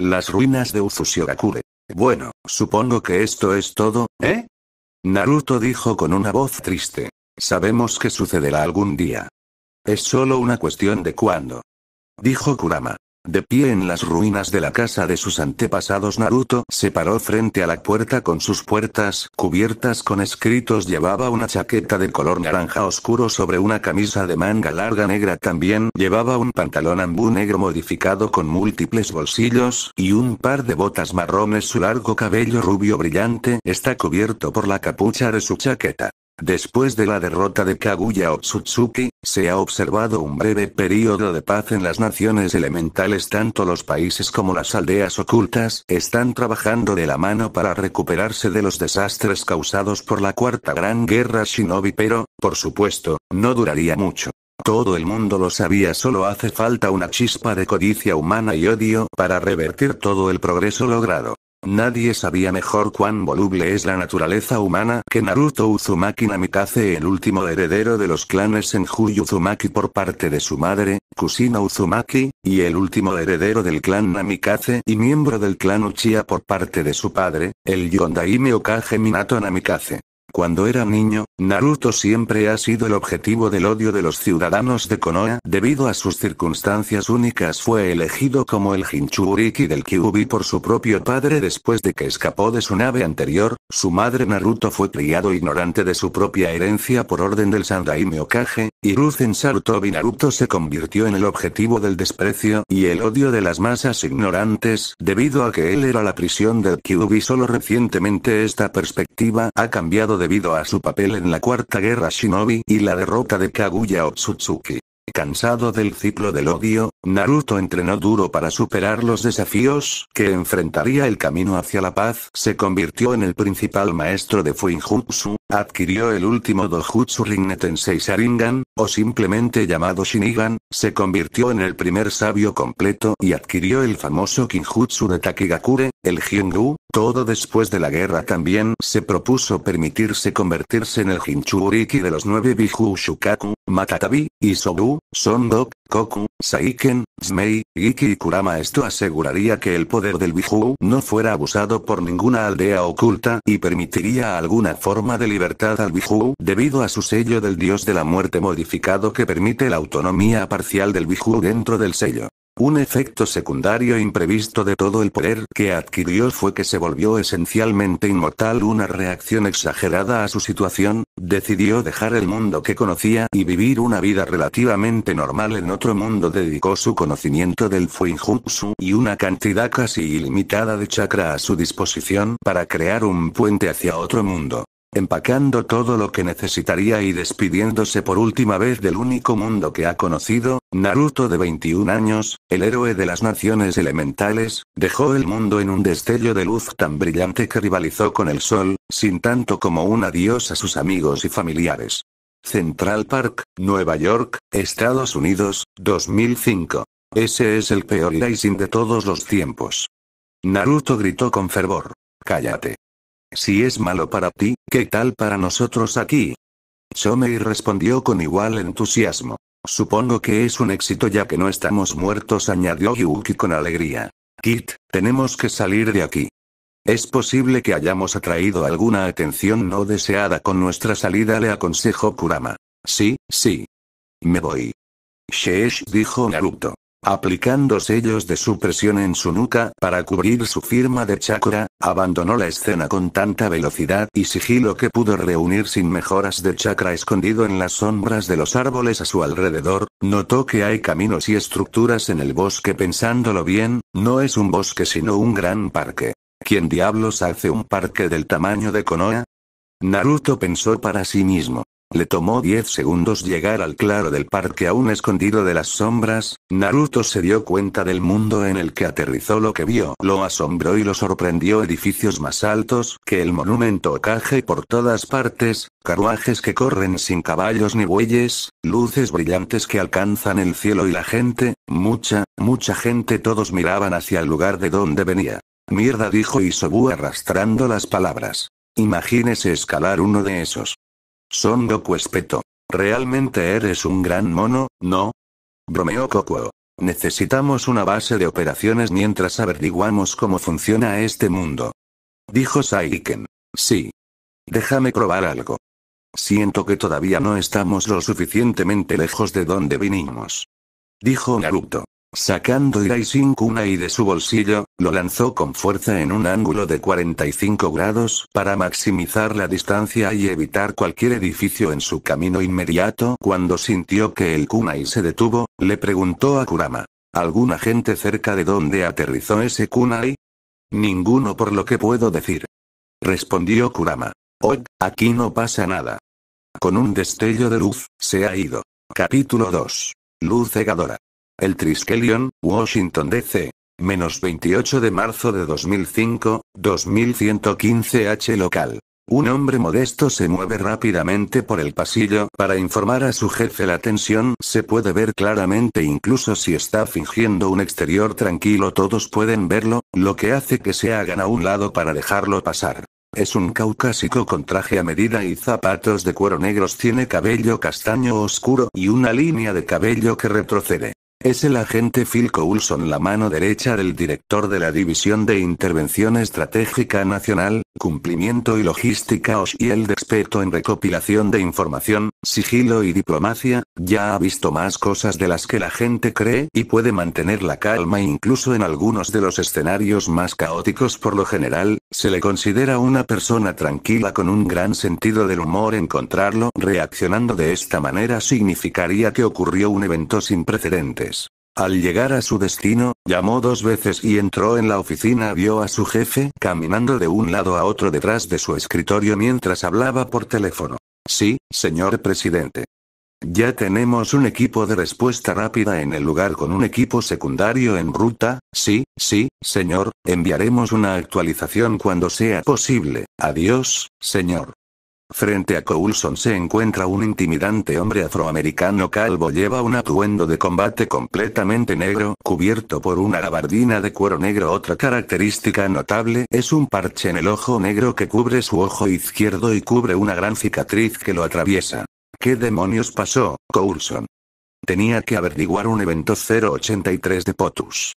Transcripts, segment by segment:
Las ruinas de Uzushiogakure. Bueno, supongo que esto es todo, ¿eh? Naruto dijo con una voz triste. Sabemos que sucederá algún día. Es solo una cuestión de cuándo. Dijo Kurama. De pie en las ruinas de la casa de sus antepasados Naruto se paró frente a la puerta con sus puertas cubiertas con escritos llevaba una chaqueta de color naranja oscuro sobre una camisa de manga larga negra también llevaba un pantalón ambú negro modificado con múltiples bolsillos y un par de botas marrones su largo cabello rubio brillante está cubierto por la capucha de su chaqueta. Después de la derrota de Kaguya Otsutsuki, se ha observado un breve periodo de paz en las naciones elementales. Tanto los países como las aldeas ocultas están trabajando de la mano para recuperarse de los desastres causados por la Cuarta Gran Guerra Shinobi, pero, por supuesto, no duraría mucho. Todo el mundo lo sabía, solo hace falta una chispa de codicia humana y odio para revertir todo el progreso logrado. Nadie sabía mejor cuán voluble es la naturaleza humana que Naruto Uzumaki Namikaze, el último heredero de los clanes Senju Uzumaki por parte de su madre, Kusina Uzumaki, y el último heredero del clan Namikaze y miembro del clan Uchiha por parte de su padre, el Yondaime Okage Minato Namikaze. Cuando era niño, Naruto siempre ha sido el objetivo del odio de los ciudadanos de Konoha. Debido a sus circunstancias únicas fue elegido como el Hinchuriki del Kyubi por su propio padre después de que escapó de su nave anterior, su madre Naruto fue criado ignorante de su propia herencia por orden del Sandaime Okage, y Ruzen Sarutobi Naruto se convirtió en el objetivo del desprecio y el odio de las masas ignorantes debido a que él era la prisión del Kyubi solo recientemente esta perspectiva ha cambiado debido a su papel en la Cuarta Guerra Shinobi y la derrota de Kaguya Otsutsuki. Cansado del ciclo del odio, Naruto entrenó duro para superar los desafíos que enfrentaría el camino hacia la paz. Se convirtió en el principal maestro de Fuinjutsu, adquirió el último Dojutsu Rinnetensei Sharingan, o simplemente llamado Shinigan, se convirtió en el primer sabio completo y adquirió el famoso Kinjutsu de Takigakure, el Hyungu, todo después de la guerra también se propuso permitirse convertirse en el Jinchuriki de los nueve Biju Shukaku, Matatabi, Isobu, Sondok, Koku, Saiken, Zmei, Iki y Kurama. Esto aseguraría que el poder del Biju no fuera abusado por ninguna aldea oculta y permitiría alguna forma de libertad al Biju debido a su sello del dios de la muerte modificado que permite la autonomía parcial del Biju dentro del sello. Un efecto secundario imprevisto de todo el poder que adquirió fue que se volvió esencialmente inmortal. Una reacción exagerada a su situación, decidió dejar el mundo que conocía y vivir una vida relativamente normal en otro mundo. Dedicó su conocimiento del Fuinjutsu y una cantidad casi ilimitada de chakra a su disposición para crear un puente hacia otro mundo empacando todo lo que necesitaría y despidiéndose por última vez del único mundo que ha conocido, Naruto de 21 años, el héroe de las naciones elementales, dejó el mundo en un destello de luz tan brillante que rivalizó con el sol, sin tanto como un adiós a sus amigos y familiares. Central Park, Nueva York, Estados Unidos, 2005. Ese es el peor Racing de todos los tiempos. Naruto gritó con fervor. Cállate. Si es malo para ti, ¿qué tal para nosotros aquí? Shomei respondió con igual entusiasmo. Supongo que es un éxito ya que no estamos muertos, añadió Yuki con alegría. Kit, tenemos que salir de aquí. Es posible que hayamos atraído alguna atención no deseada con nuestra salida, le aconsejó Kurama. Sí, sí. Me voy. Sheesh dijo Naruto. Aplicando sellos de su presión en su nuca para cubrir su firma de chakra, abandonó la escena con tanta velocidad y sigilo que pudo reunir sin mejoras de chakra escondido en las sombras de los árboles a su alrededor. Notó que hay caminos y estructuras en el bosque pensándolo bien, no es un bosque sino un gran parque. ¿Quién diablos hace un parque del tamaño de Konoha? Naruto pensó para sí mismo. Le tomó 10 segundos llegar al claro del parque aún escondido de las sombras, Naruto se dio cuenta del mundo en el que aterrizó lo que vio, lo asombró y lo sorprendió edificios más altos que el monumento ocaje por todas partes, carruajes que corren sin caballos ni bueyes, luces brillantes que alcanzan el cielo y la gente, mucha, mucha gente todos miraban hacia el lugar de donde venía. Mierda dijo Isobu arrastrando las palabras. Imagínese escalar uno de esos. Son Goku Espeto. Realmente eres un gran mono, ¿no? Bromeó Coco. Necesitamos una base de operaciones mientras averiguamos cómo funciona este mundo. Dijo Saiken. Sí. Déjame probar algo. Siento que todavía no estamos lo suficientemente lejos de donde vinimos. Dijo Naruto. Sacando sin Kunai de su bolsillo, lo lanzó con fuerza en un ángulo de 45 grados para maximizar la distancia y evitar cualquier edificio en su camino inmediato. Cuando sintió que el Kunai se detuvo, le preguntó a Kurama. alguna gente cerca de donde aterrizó ese Kunai? Ninguno por lo que puedo decir. Respondió Kurama. Hoy, aquí no pasa nada. Con un destello de luz, se ha ido. Capítulo 2. Luz cegadora. El Triskelion, Washington DC. Menos 28 de marzo de 2005, 2115 H local. Un hombre modesto se mueve rápidamente por el pasillo para informar a su jefe la tensión se puede ver claramente incluso si está fingiendo un exterior tranquilo todos pueden verlo, lo que hace que se hagan a un lado para dejarlo pasar. Es un caucásico con traje a medida y zapatos de cuero negros tiene cabello castaño oscuro y una línea de cabello que retrocede. Es el agente Phil Coulson, la mano derecha del director de la División de Intervención Estratégica Nacional, Cumplimiento y Logística y el experto en recopilación de información, sigilo y diplomacia, ya ha visto más cosas de las que la gente cree y puede mantener la calma incluso en algunos de los escenarios más caóticos por lo general, se le considera una persona tranquila con un gran sentido del humor. Encontrarlo reaccionando de esta manera significaría que ocurrió un evento sin precedentes. Al llegar a su destino, llamó dos veces y entró en la oficina. Vio a su jefe caminando de un lado a otro detrás de su escritorio mientras hablaba por teléfono. Sí, señor presidente. Ya tenemos un equipo de respuesta rápida en el lugar con un equipo secundario en ruta, sí, sí, señor, enviaremos una actualización cuando sea posible. Adiós, señor. Frente a Coulson se encuentra un intimidante hombre afroamericano calvo lleva un atuendo de combate completamente negro cubierto por una gabardina de cuero negro otra característica notable es un parche en el ojo negro que cubre su ojo izquierdo y cubre una gran cicatriz que lo atraviesa. ¿Qué demonios pasó, Coulson? Tenía que averiguar un evento 083 de POTUS.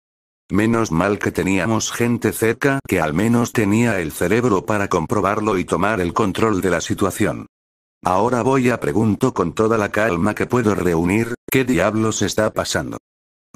Menos mal que teníamos gente cerca que al menos tenía el cerebro para comprobarlo y tomar el control de la situación. Ahora voy a pregunto con toda la calma que puedo reunir, ¿qué diablos está pasando?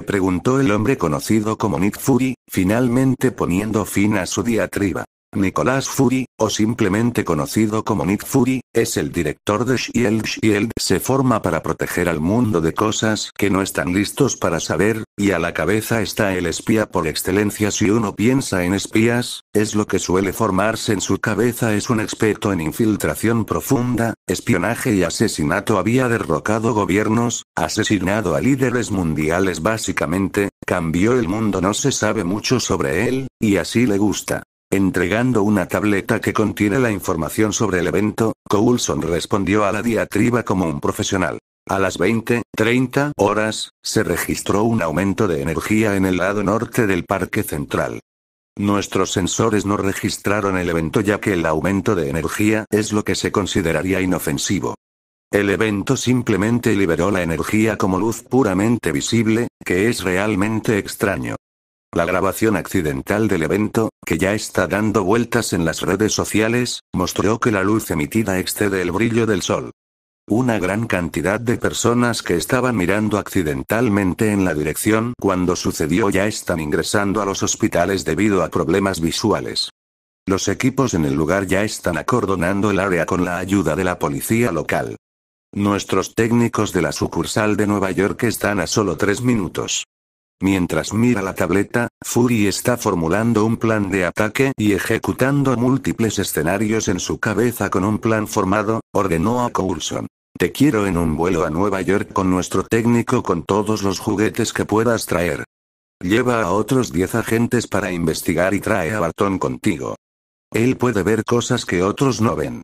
Preguntó el hombre conocido como Nick Fury, finalmente poniendo fin a su diatriba. Nicolás Fury, o simplemente conocido como Nick Fury, es el director de Shield. Shield se forma para proteger al mundo de cosas que no están listos para saber, y a la cabeza está el espía por excelencia. Si uno piensa en espías, es lo que suele formarse en su cabeza. Es un experto en infiltración profunda, espionaje y asesinato. Había derrocado gobiernos, asesinado a líderes mundiales básicamente, cambió el mundo. No se sabe mucho sobre él, y así le gusta. Entregando una tableta que contiene la información sobre el evento, Coulson respondió a la diatriba como un profesional. A las 20:30 horas, se registró un aumento de energía en el lado norte del parque central. Nuestros sensores no registraron el evento ya que el aumento de energía es lo que se consideraría inofensivo. El evento simplemente liberó la energía como luz puramente visible, que es realmente extraño. La grabación accidental del evento, que ya está dando vueltas en las redes sociales, mostró que la luz emitida excede el brillo del sol. Una gran cantidad de personas que estaban mirando accidentalmente en la dirección cuando sucedió ya están ingresando a los hospitales debido a problemas visuales. Los equipos en el lugar ya están acordonando el área con la ayuda de la policía local. Nuestros técnicos de la sucursal de Nueva York están a solo tres minutos. Mientras mira la tableta, Fury está formulando un plan de ataque y ejecutando múltiples escenarios en su cabeza con un plan formado, ordenó a Coulson. Te quiero en un vuelo a Nueva York con nuestro técnico con todos los juguetes que puedas traer. Lleva a otros 10 agentes para investigar y trae a Barton contigo. Él puede ver cosas que otros no ven.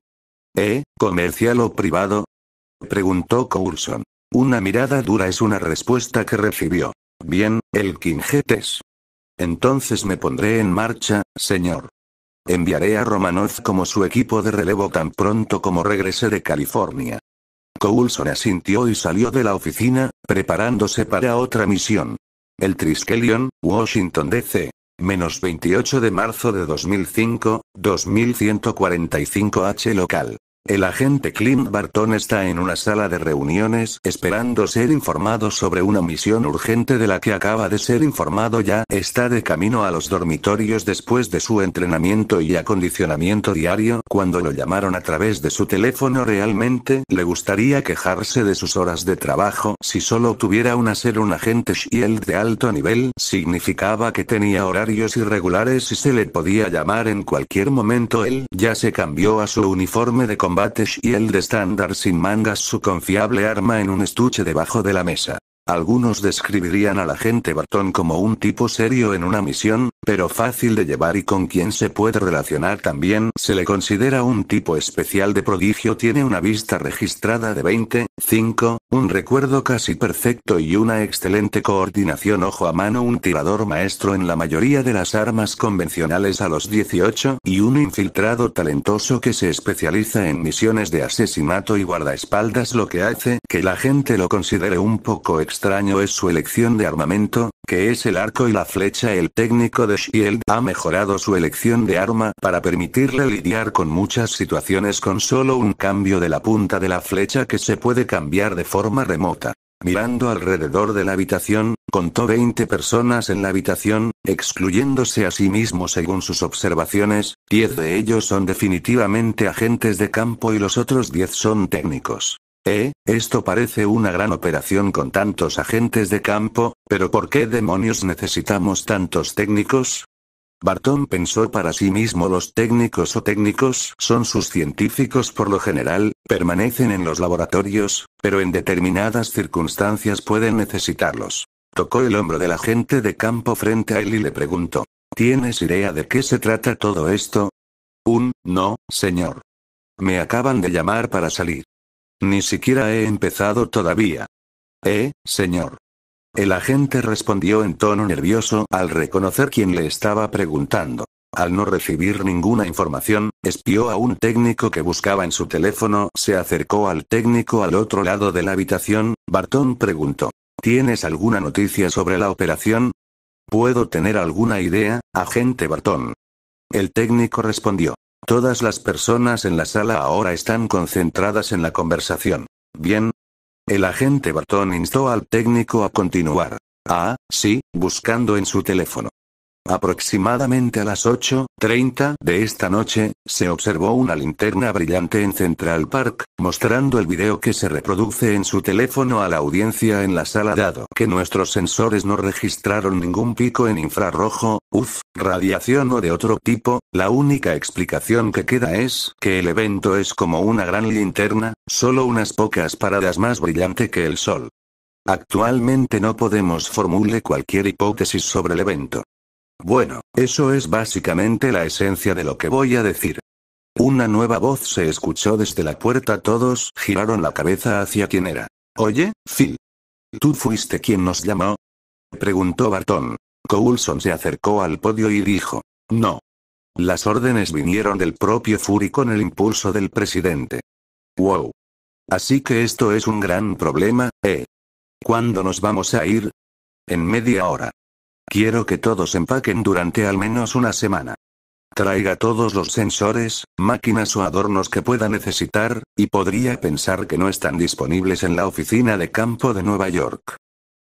¿Eh, comercial o privado? Preguntó Coulson. Una mirada dura es una respuesta que recibió. Bien, el Quinjetes. Entonces me pondré en marcha, señor. Enviaré a Romanov como su equipo de relevo tan pronto como regrese de California. Coulson asintió y salió de la oficina, preparándose para otra misión. El Triskelion, Washington DC. Menos 28 de marzo de 2005, 2145 H local. El agente Clint Barton está en una sala de reuniones esperando ser informado sobre una misión urgente de la que acaba de ser informado ya. Está de camino a los dormitorios después de su entrenamiento y acondicionamiento diario. Cuando lo llamaron a través de su teléfono realmente le gustaría quejarse de sus horas de trabajo. Si solo tuviera una ser un agente Shield de alto nivel, significaba que tenía horarios irregulares y se le podía llamar en cualquier momento. Él ya se cambió a su uniforme de combate el de estándar sin mangas su confiable arma en un estuche debajo de la mesa. Algunos describirían al agente Barton como un tipo serio en una misión, pero fácil de llevar y con quien se puede relacionar también. Se le considera un tipo especial de prodigio. Tiene una vista registrada de 20, 5, un recuerdo casi perfecto y una excelente coordinación ojo a mano. Un tirador maestro en la mayoría de las armas convencionales a los 18 y un infiltrado talentoso que se especializa en misiones de asesinato y guardaespaldas lo que hace que la gente lo considere un poco extraño extraño es su elección de armamento, que es el arco y la flecha. El técnico de Shield ha mejorado su elección de arma para permitirle lidiar con muchas situaciones con solo un cambio de la punta de la flecha que se puede cambiar de forma remota. Mirando alrededor de la habitación, contó 20 personas en la habitación, excluyéndose a sí mismo según sus observaciones, 10 de ellos son definitivamente agentes de campo y los otros 10 son técnicos. Eh, esto parece una gran operación con tantos agentes de campo, pero ¿por qué demonios necesitamos tantos técnicos? Barton pensó para sí mismo los técnicos o técnicos son sus científicos por lo general, permanecen en los laboratorios, pero en determinadas circunstancias pueden necesitarlos. Tocó el hombro del agente de campo frente a él y le preguntó, ¿tienes idea de qué se trata todo esto? Un, no, señor. Me acaban de llamar para salir. Ni siquiera he empezado todavía. Eh, señor. El agente respondió en tono nervioso al reconocer quién le estaba preguntando. Al no recibir ninguna información, espió a un técnico que buscaba en su teléfono, se acercó al técnico al otro lado de la habitación, Bartón preguntó. ¿Tienes alguna noticia sobre la operación? ¿Puedo tener alguna idea, agente Bartón. El técnico respondió. Todas las personas en la sala ahora están concentradas en la conversación. Bien. El agente Barton instó al técnico a continuar. Ah, sí, buscando en su teléfono. Aproximadamente a las 8.30 de esta noche, se observó una linterna brillante en Central Park, mostrando el video que se reproduce en su teléfono a la audiencia en la sala dado que nuestros sensores no registraron ningún pico en infrarrojo, UF, radiación o de otro tipo, la única explicación que queda es que el evento es como una gran linterna, solo unas pocas paradas más brillante que el sol. Actualmente no podemos formule cualquier hipótesis sobre el evento. Bueno, eso es básicamente la esencia de lo que voy a decir. Una nueva voz se escuchó desde la puerta. Todos giraron la cabeza hacia quien era. Oye, Phil. ¿Tú fuiste quien nos llamó? Preguntó Barton. Coulson se acercó al podio y dijo. No. Las órdenes vinieron del propio Fury con el impulso del presidente. Wow. Así que esto es un gran problema, ¿eh? ¿Cuándo nos vamos a ir? En media hora. Quiero que todos empaquen durante al menos una semana. Traiga todos los sensores, máquinas o adornos que pueda necesitar, y podría pensar que no están disponibles en la oficina de campo de Nueva York.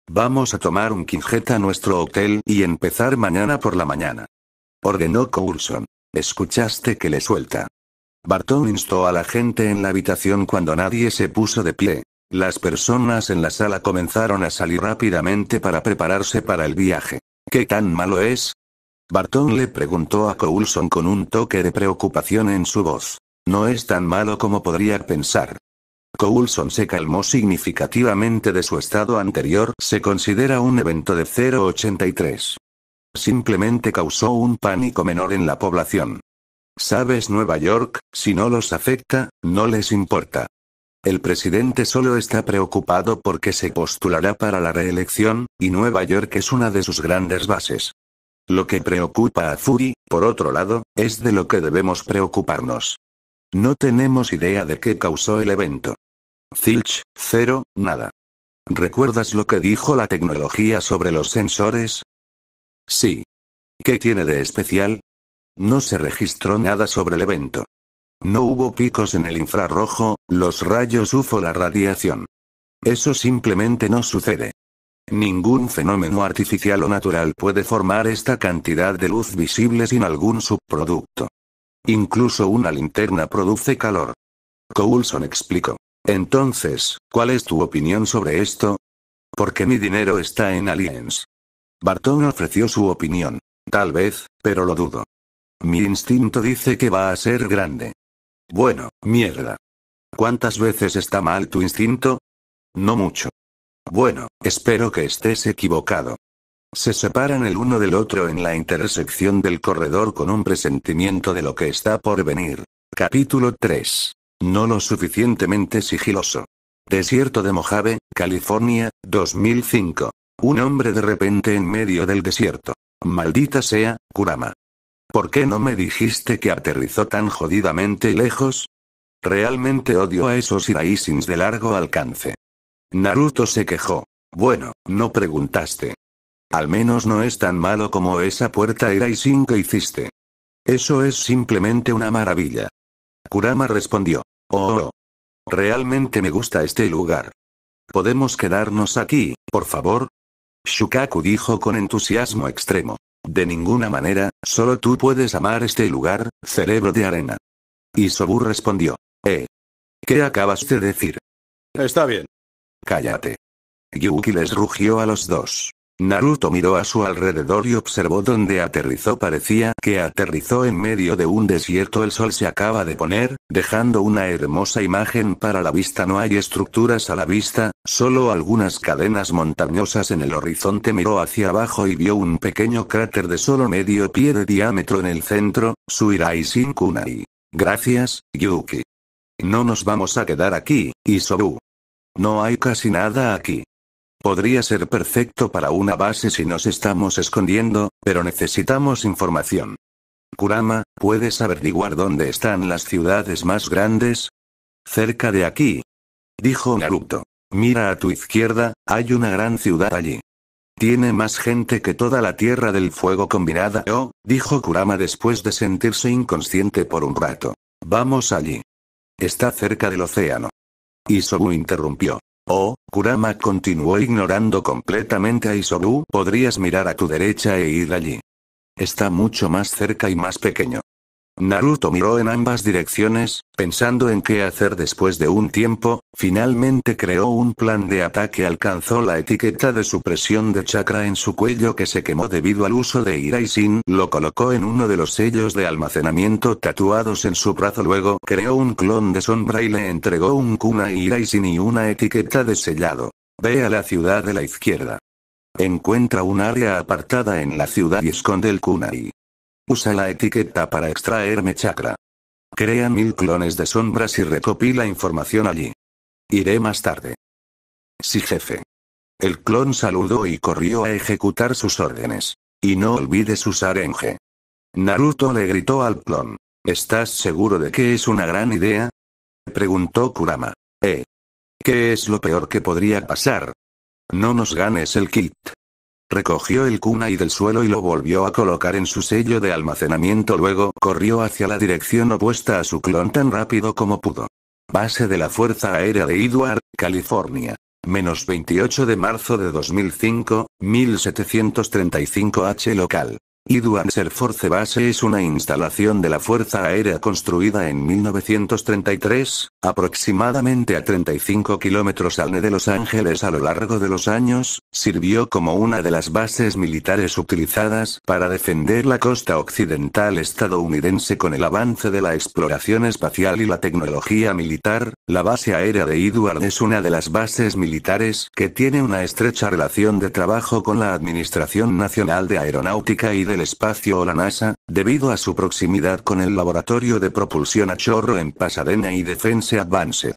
Vamos a tomar un quinjet a nuestro hotel y empezar mañana por la mañana. Ordenó Coulson. Escuchaste que le suelta. Barton instó a la gente en la habitación cuando nadie se puso de pie. Las personas en la sala comenzaron a salir rápidamente para prepararse para el viaje. ¿Qué tan malo es? Barton le preguntó a Coulson con un toque de preocupación en su voz. No es tan malo como podría pensar. Coulson se calmó significativamente de su estado anterior, se considera un evento de 083. Simplemente causó un pánico menor en la población. ¿Sabes Nueva York? Si no los afecta, no les importa. El presidente solo está preocupado porque se postulará para la reelección, y Nueva York es una de sus grandes bases. Lo que preocupa a Fury, por otro lado, es de lo que debemos preocuparnos. No tenemos idea de qué causó el evento. Filch, cero, nada. ¿Recuerdas lo que dijo la tecnología sobre los sensores? Sí. ¿Qué tiene de especial? No se registró nada sobre el evento. No hubo picos en el infrarrojo, los rayos UFO la radiación. Eso simplemente no sucede. Ningún fenómeno artificial o natural puede formar esta cantidad de luz visible sin algún subproducto. Incluso una linterna produce calor. Coulson explicó. Entonces, ¿cuál es tu opinión sobre esto? Porque mi dinero está en Aliens. Barton ofreció su opinión. Tal vez, pero lo dudo. Mi instinto dice que va a ser grande. Bueno, mierda. ¿Cuántas veces está mal tu instinto? No mucho. Bueno, espero que estés equivocado. Se separan el uno del otro en la intersección del corredor con un presentimiento de lo que está por venir. Capítulo 3. No lo suficientemente sigiloso. Desierto de Mojave, California, 2005. Un hombre de repente en medio del desierto. Maldita sea, Kurama. ¿Por qué no me dijiste que aterrizó tan jodidamente lejos? Realmente odio a esos iraisins de largo alcance. Naruto se quejó. Bueno, no preguntaste. Al menos no es tan malo como esa puerta iraisin que hiciste. Eso es simplemente una maravilla. Kurama respondió. Oh, oh, oh. Realmente me gusta este lugar. ¿Podemos quedarnos aquí, por favor? Shukaku dijo con entusiasmo extremo. De ninguna manera, solo tú puedes amar este lugar, cerebro de arena. Y respondió. Eh. ¿Qué acabas de decir? Está bien. Cállate. Yuki les rugió a los dos. Naruto miró a su alrededor y observó donde aterrizó. Parecía que aterrizó en medio de un desierto. El sol se acaba de poner, dejando una hermosa imagen para la vista. No hay estructuras a la vista, solo algunas cadenas montañosas en el horizonte. Miró hacia abajo y vio un pequeño cráter de solo medio pie de diámetro en el centro, Suirai Sin Gracias, Yuki. No nos vamos a quedar aquí, Isobu. No hay casi nada aquí. Podría ser perfecto para una base si nos estamos escondiendo, pero necesitamos información. Kurama, ¿puedes averiguar dónde están las ciudades más grandes? Cerca de aquí. Dijo Naruto. Mira a tu izquierda, hay una gran ciudad allí. Tiene más gente que toda la Tierra del Fuego combinada. Oh, dijo Kurama después de sentirse inconsciente por un rato. Vamos allí. Está cerca del océano. Isobu interrumpió. Oh, Kurama continuó ignorando completamente a Isobu, podrías mirar a tu derecha e ir allí. Está mucho más cerca y más pequeño. Naruto miró en ambas direcciones, pensando en qué hacer después de un tiempo, finalmente creó un plan de ataque alcanzó la etiqueta de supresión de chakra en su cuello que se quemó debido al uso de Iraisin, lo colocó en uno de los sellos de almacenamiento tatuados en su brazo luego creó un clon de sombra y le entregó un kuna Iraisin y una etiqueta de sellado. Ve a la ciudad de la izquierda. Encuentra un área apartada en la ciudad y esconde el kunai. Usa la etiqueta para extraerme chakra. Crea mil clones de sombras y recopila información allí. Iré más tarde. Sí, jefe. El clon saludó y corrió a ejecutar sus órdenes. Y no olvides usar Enge. Naruto le gritó al clon. ¿Estás seguro de que es una gran idea? Preguntó Kurama. ¿Eh? ¿Qué es lo peor que podría pasar? No nos ganes el kit. Recogió el kunai del suelo y lo volvió a colocar en su sello de almacenamiento. Luego corrió hacia la dirección opuesta a su clon tan rápido como pudo. Base de la Fuerza Aérea de Edward, California. Menos 28 de marzo de 2005, 1735 H local. Air Force Base es una instalación de la Fuerza Aérea construida en 1933, aproximadamente a 35 kilómetros al de Los Ángeles a lo largo de los años, sirvió como una de las bases militares utilizadas para defender la costa occidental estadounidense con el avance de la exploración espacial y la tecnología militar. La base aérea de Edward es una de las bases militares que tiene una estrecha relación de trabajo con la Administración Nacional de Aeronáutica y de el Espacio o la NASA, debido a su proximidad con el Laboratorio de Propulsión a Chorro en Pasadena y Defense Advanced.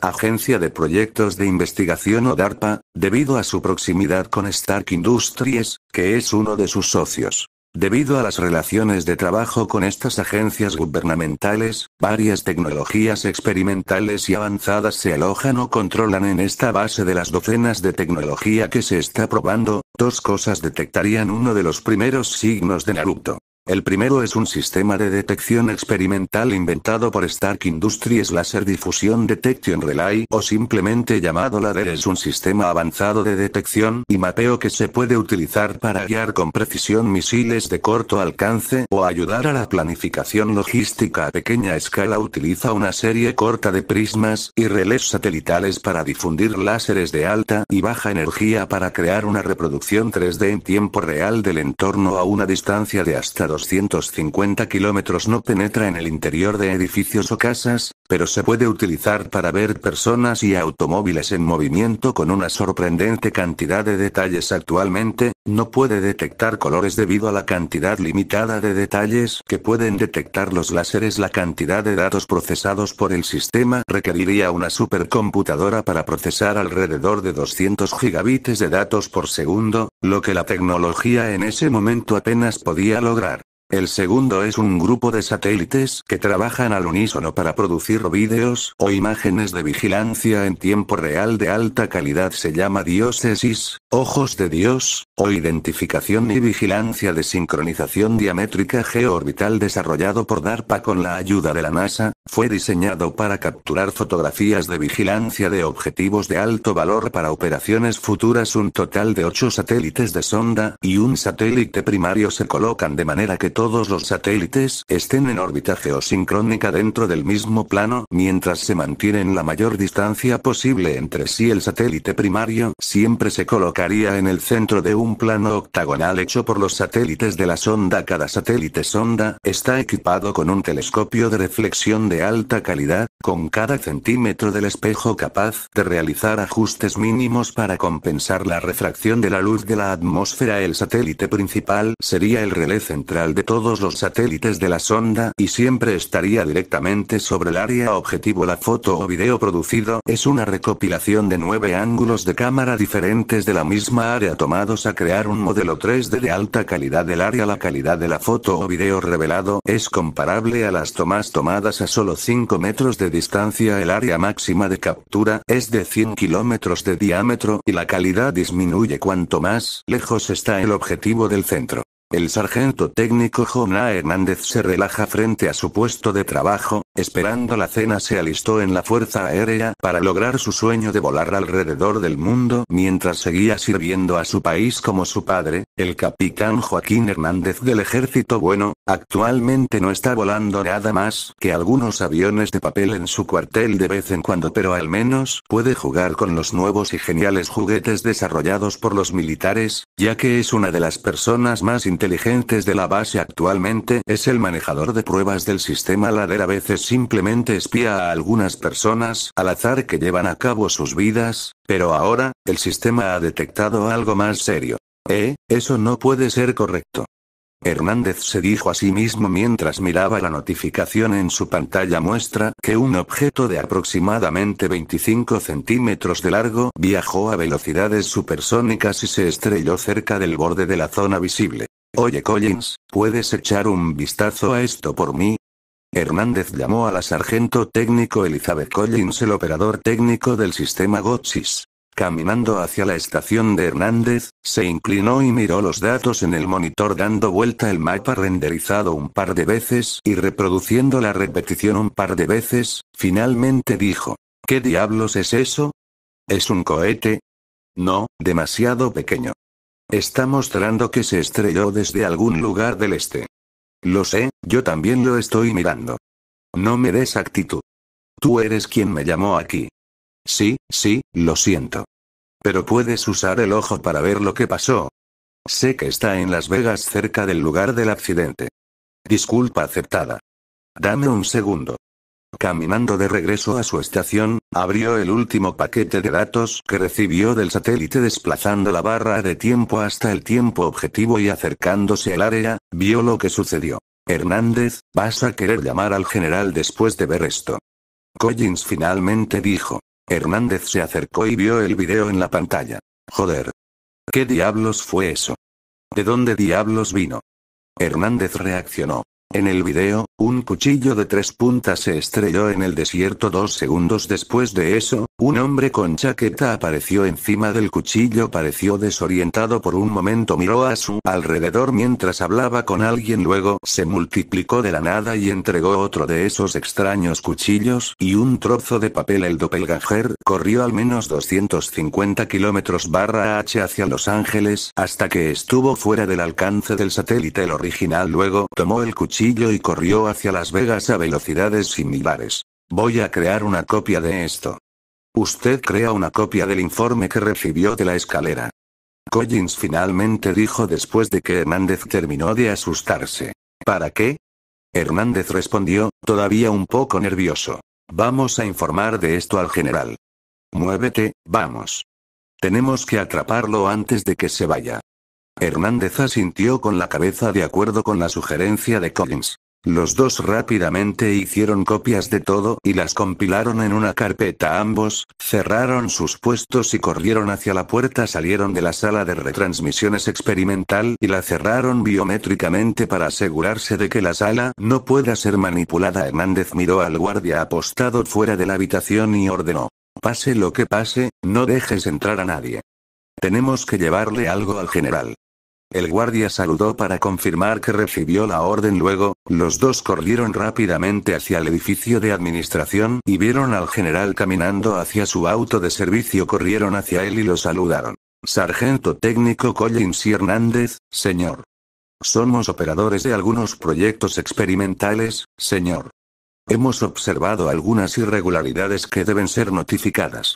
Agencia de Proyectos de Investigación o DARPA, debido a su proximidad con Stark Industries, que es uno de sus socios. Debido a las relaciones de trabajo con estas agencias gubernamentales, varias tecnologías experimentales y avanzadas se alojan o controlan en esta base de las docenas de tecnología que se está probando, Dos cosas detectarían uno de los primeros signos de Naruto. El primero es un sistema de detección experimental inventado por Stark Industries Laser Diffusion Detection Relay o simplemente llamado LADER es un sistema avanzado de detección y mapeo que se puede utilizar para guiar con precisión misiles de corto alcance o ayudar a la planificación logística a pequeña escala utiliza una serie corta de prismas y relés satelitales para difundir láseres de alta y baja energía para crear una reproducción 3D en tiempo real del entorno a una distancia de hasta 2 250 kilómetros no penetra en el interior de edificios o casas, pero se puede utilizar para ver personas y automóviles en movimiento con una sorprendente cantidad de detalles actualmente, no puede detectar colores debido a la cantidad limitada de detalles que pueden detectar los láseres. La cantidad de datos procesados por el sistema requeriría una supercomputadora para procesar alrededor de 200 gigabits de datos por segundo, lo que la tecnología en ese momento apenas podía lograr. El segundo es un grupo de satélites que trabajan al unísono para producir vídeos o imágenes de vigilancia en tiempo real de alta calidad. Se llama diócesis, ojos de Dios, o identificación y vigilancia de sincronización diamétrica geoorbital desarrollado por DARPA con la ayuda de la NASA. Fue diseñado para capturar fotografías de vigilancia de objetivos de alto valor para operaciones futuras. Un total de ocho satélites de sonda y un satélite primario se colocan de manera que todos los satélites estén en órbita geosincrónica dentro del mismo plano, mientras se mantienen la mayor distancia posible entre sí el satélite primario siempre se colocaría en el centro de un plano octagonal hecho por los satélites de la sonda. Cada satélite sonda está equipado con un telescopio de reflexión de alta calidad, con cada centímetro del espejo capaz de realizar ajustes mínimos para compensar la refracción de la luz de la atmósfera. El satélite principal sería el relé central de todos los satélites de la sonda y siempre estaría directamente sobre el área objetivo. La foto o video producido es una recopilación de nueve ángulos de cámara diferentes de la misma área tomados a crear un modelo 3D de alta calidad del área. La calidad de la foto o video revelado es comparable a las tomas tomadas a solo 5 metros de distancia. El área máxima de captura es de 100 kilómetros de diámetro y la calidad disminuye cuanto más lejos está el objetivo del centro. El sargento técnico Jonah Hernández se relaja frente a su puesto de trabajo, Esperando la cena se alistó en la Fuerza Aérea para lograr su sueño de volar alrededor del mundo mientras seguía sirviendo a su país como su padre, el capitán Joaquín Hernández del Ejército Bueno, actualmente no está volando nada más que algunos aviones de papel en su cuartel de vez en cuando pero al menos puede jugar con los nuevos y geniales juguetes desarrollados por los militares, ya que es una de las personas más inteligentes de la base actualmente es el manejador de pruebas del sistema ladera veces simplemente espía a algunas personas al azar que llevan a cabo sus vidas, pero ahora, el sistema ha detectado algo más serio. Eh, eso no puede ser correcto. Hernández se dijo a sí mismo mientras miraba la notificación en su pantalla muestra que un objeto de aproximadamente 25 centímetros de largo viajó a velocidades supersónicas y se estrelló cerca del borde de la zona visible. Oye Collins, ¿puedes echar un vistazo a esto por mí? Hernández llamó a la sargento técnico Elizabeth Collins, el operador técnico del sistema GOTSIS. Caminando hacia la estación de Hernández, se inclinó y miró los datos en el monitor dando vuelta el mapa renderizado un par de veces y reproduciendo la repetición un par de veces, finalmente dijo, ¿Qué diablos es eso? ¿Es un cohete? No, demasiado pequeño. Está mostrando que se estrelló desde algún lugar del este. Lo sé, yo también lo estoy mirando. No me des actitud. Tú eres quien me llamó aquí. Sí, sí, lo siento. Pero puedes usar el ojo para ver lo que pasó. Sé que está en Las Vegas cerca del lugar del accidente. Disculpa aceptada. Dame un segundo. Caminando de regreso a su estación, abrió el último paquete de datos que recibió del satélite desplazando la barra de tiempo hasta el tiempo objetivo y acercándose al área, vio lo que sucedió. Hernández, vas a querer llamar al general después de ver esto. Collins finalmente dijo. Hernández se acercó y vio el video en la pantalla. Joder. ¿Qué diablos fue eso? ¿De dónde diablos vino? Hernández reaccionó. En el video, un cuchillo de tres puntas se estrelló en el desierto dos segundos después de eso, un hombre con chaqueta apareció encima del cuchillo pareció desorientado por un momento miró a su alrededor mientras hablaba con alguien luego se multiplicó de la nada y entregó otro de esos extraños cuchillos y un trozo de papel el doppelganger corrió al menos 250 kilómetros barra H hacia Los Ángeles hasta que estuvo fuera del alcance del satélite el original luego tomó el cuchillo y corrió hacia Las Vegas a velocidades similares. Voy a crear una copia de esto. Usted crea una copia del informe que recibió de la escalera. Collins finalmente dijo después de que Hernández terminó de asustarse. ¿Para qué? Hernández respondió, todavía un poco nervioso. Vamos a informar de esto al general. Muévete, vamos. Tenemos que atraparlo antes de que se vaya. Hernández asintió con la cabeza de acuerdo con la sugerencia de Collins. Los dos rápidamente hicieron copias de todo y las compilaron en una carpeta. Ambos cerraron sus puestos y corrieron hacia la puerta. Salieron de la sala de retransmisiones experimental y la cerraron biométricamente para asegurarse de que la sala no pueda ser manipulada. Hernández miró al guardia apostado fuera de la habitación y ordenó. Pase lo que pase, no dejes entrar a nadie. Tenemos que llevarle algo al general. El guardia saludó para confirmar que recibió la orden. Luego, los dos corrieron rápidamente hacia el edificio de administración y vieron al general caminando hacia su auto de servicio. Corrieron hacia él y lo saludaron. Sargento técnico Collins y Hernández, señor. Somos operadores de algunos proyectos experimentales, señor. Hemos observado algunas irregularidades que deben ser notificadas.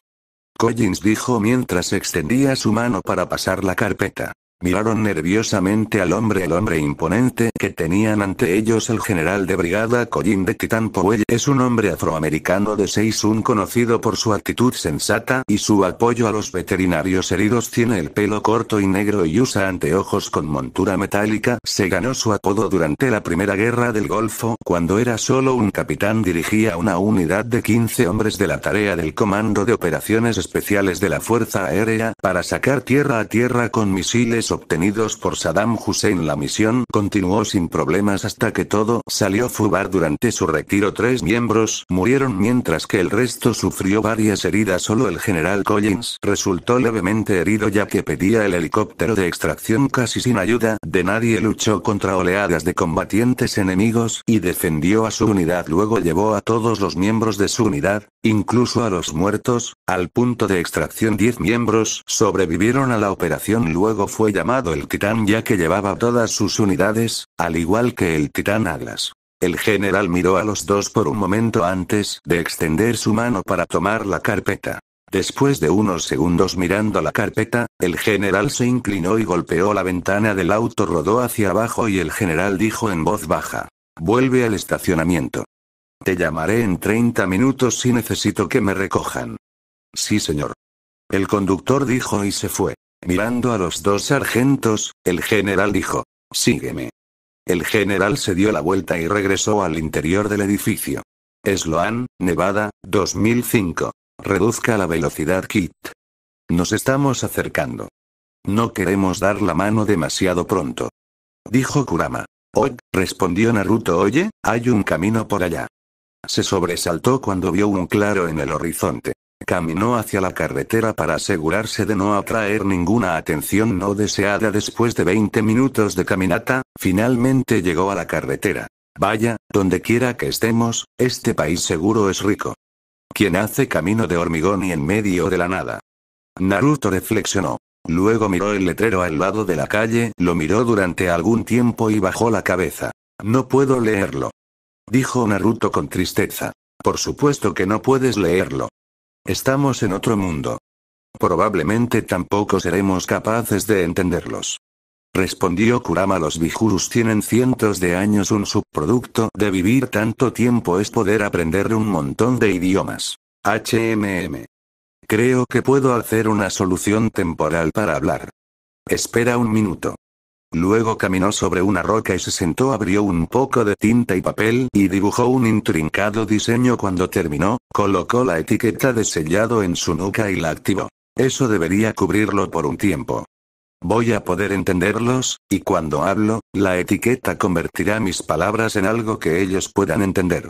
Collins dijo mientras extendía su mano para pasar la carpeta. Miraron nerviosamente al hombre, el hombre imponente que tenían ante ellos el general de brigada Colin de Titán Powell es un hombre afroamericano de 6'1 conocido por su actitud sensata y su apoyo a los veterinarios heridos tiene el pelo corto y negro y usa anteojos con montura metálica, se ganó su apodo durante la Primera Guerra del Golfo cuando era solo un capitán dirigía una unidad de 15 hombres de la tarea del Comando de Operaciones Especiales de la Fuerza Aérea para sacar tierra a tierra con misiles obtenidos por Saddam Hussein la misión continuó sin problemas hasta que todo salió fubar durante su retiro tres miembros murieron mientras que el resto sufrió varias heridas solo el general Collins resultó levemente herido ya que pedía el helicóptero de extracción casi sin ayuda de nadie luchó contra oleadas de combatientes enemigos y defendió a su unidad luego llevó a todos los miembros de su unidad incluso a los muertos al punto de extracción 10 miembros sobrevivieron a la operación luego fue ya llamado el Titán ya que llevaba todas sus unidades, al igual que el Titán Atlas. El general miró a los dos por un momento antes de extender su mano para tomar la carpeta. Después de unos segundos mirando la carpeta, el general se inclinó y golpeó la ventana del auto, rodó hacia abajo y el general dijo en voz baja. Vuelve al estacionamiento. Te llamaré en 30 minutos si necesito que me recojan. Sí, señor. El conductor dijo y se fue. Mirando a los dos sargentos, el general dijo, Sígueme. El general se dio la vuelta y regresó al interior del edificio. Sloan, Nevada, 2005. Reduzca la velocidad, Kit. Nos estamos acercando. No queremos dar la mano demasiado pronto. Dijo Kurama. «Oye», respondió Naruto, oye, hay un camino por allá. Se sobresaltó cuando vio un claro en el horizonte. Caminó hacia la carretera para asegurarse de no atraer ninguna atención no deseada. Después de 20 minutos de caminata, finalmente llegó a la carretera. Vaya, donde quiera que estemos, este país seguro es rico. ¿Quién hace camino de hormigón y en medio de la nada? Naruto reflexionó. Luego miró el letrero al lado de la calle, lo miró durante algún tiempo y bajó la cabeza. No puedo leerlo. Dijo Naruto con tristeza. Por supuesto que no puedes leerlo. Estamos en otro mundo. Probablemente tampoco seremos capaces de entenderlos. Respondió Kurama, los Bijurus tienen cientos de años, un subproducto de vivir tanto tiempo es poder aprender un montón de idiomas. HMM. Creo que puedo hacer una solución temporal para hablar. Espera un minuto. Luego caminó sobre una roca y se sentó, abrió un poco de tinta y papel y dibujó un intrincado diseño cuando terminó, colocó la etiqueta de sellado en su nuca y la activó. Eso debería cubrirlo por un tiempo. Voy a poder entenderlos, y cuando hablo, la etiqueta convertirá mis palabras en algo que ellos puedan entender.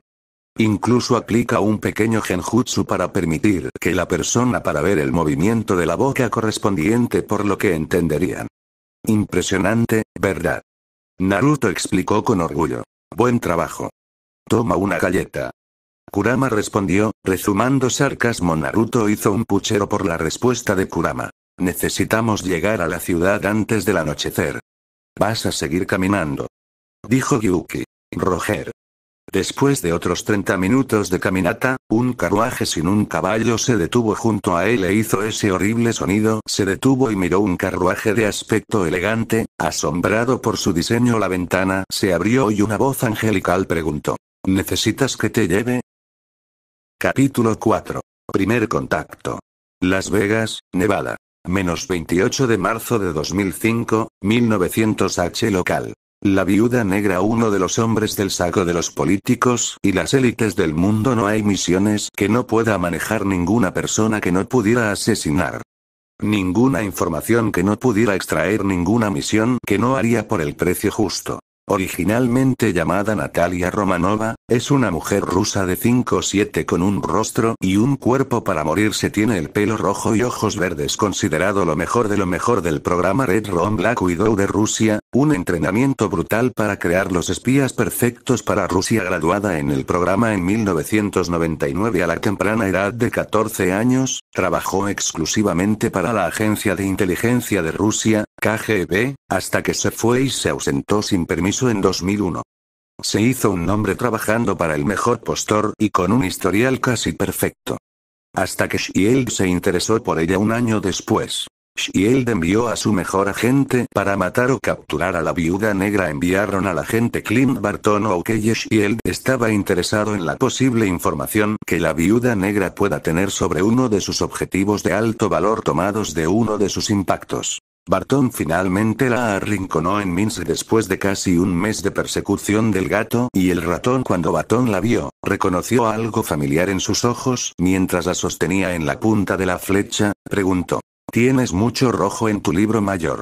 Incluso aplica un pequeño genjutsu para permitir que la persona para ver el movimiento de la boca correspondiente por lo que entenderían. Impresionante, ¿verdad? Naruto explicó con orgullo. Buen trabajo. Toma una galleta. Kurama respondió, rezumando sarcasmo Naruto hizo un puchero por la respuesta de Kurama. Necesitamos llegar a la ciudad antes del anochecer. Vas a seguir caminando. Dijo Yuki. Roger. Después de otros 30 minutos de caminata, un carruaje sin un caballo se detuvo junto a él e hizo ese horrible sonido. Se detuvo y miró un carruaje de aspecto elegante, asombrado por su diseño. La ventana se abrió y una voz angelical preguntó. ¿Necesitas que te lleve? Capítulo 4. Primer contacto. Las Vegas, Nevada. Menos 28 de marzo de 2005, 1900 H local. La viuda negra uno de los hombres del saco de los políticos y las élites del mundo no hay misiones que no pueda manejar ninguna persona que no pudiera asesinar. Ninguna información que no pudiera extraer ninguna misión que no haría por el precio justo. Originalmente llamada Natalia Romanova, es una mujer rusa de 5 o 7 con un rostro y un cuerpo para morirse tiene el pelo rojo y ojos verdes considerado lo mejor de lo mejor del programa Red Room Black Widow de Rusia, un entrenamiento brutal para crear los espías perfectos para Rusia graduada en el programa en 1999 a la temprana edad de 14 años, trabajó exclusivamente para la Agencia de Inteligencia de Rusia, KGB, hasta que se fue y se ausentó sin permiso en 2001. Se hizo un nombre trabajando para el mejor postor y con un historial casi perfecto. Hasta que Shield se interesó por ella un año después. Shield envió a su mejor agente para matar o capturar a la viuda negra. Enviaron al agente Clint Barton o que Shield estaba interesado en la posible información que la viuda negra pueda tener sobre uno de sus objetivos de alto valor tomados de uno de sus impactos. Barton finalmente la arrinconó en mince después de casi un mes de persecución del gato y el ratón. Cuando Barton la vio, reconoció algo familiar en sus ojos mientras la sostenía en la punta de la flecha, preguntó. Tienes mucho rojo en tu libro mayor.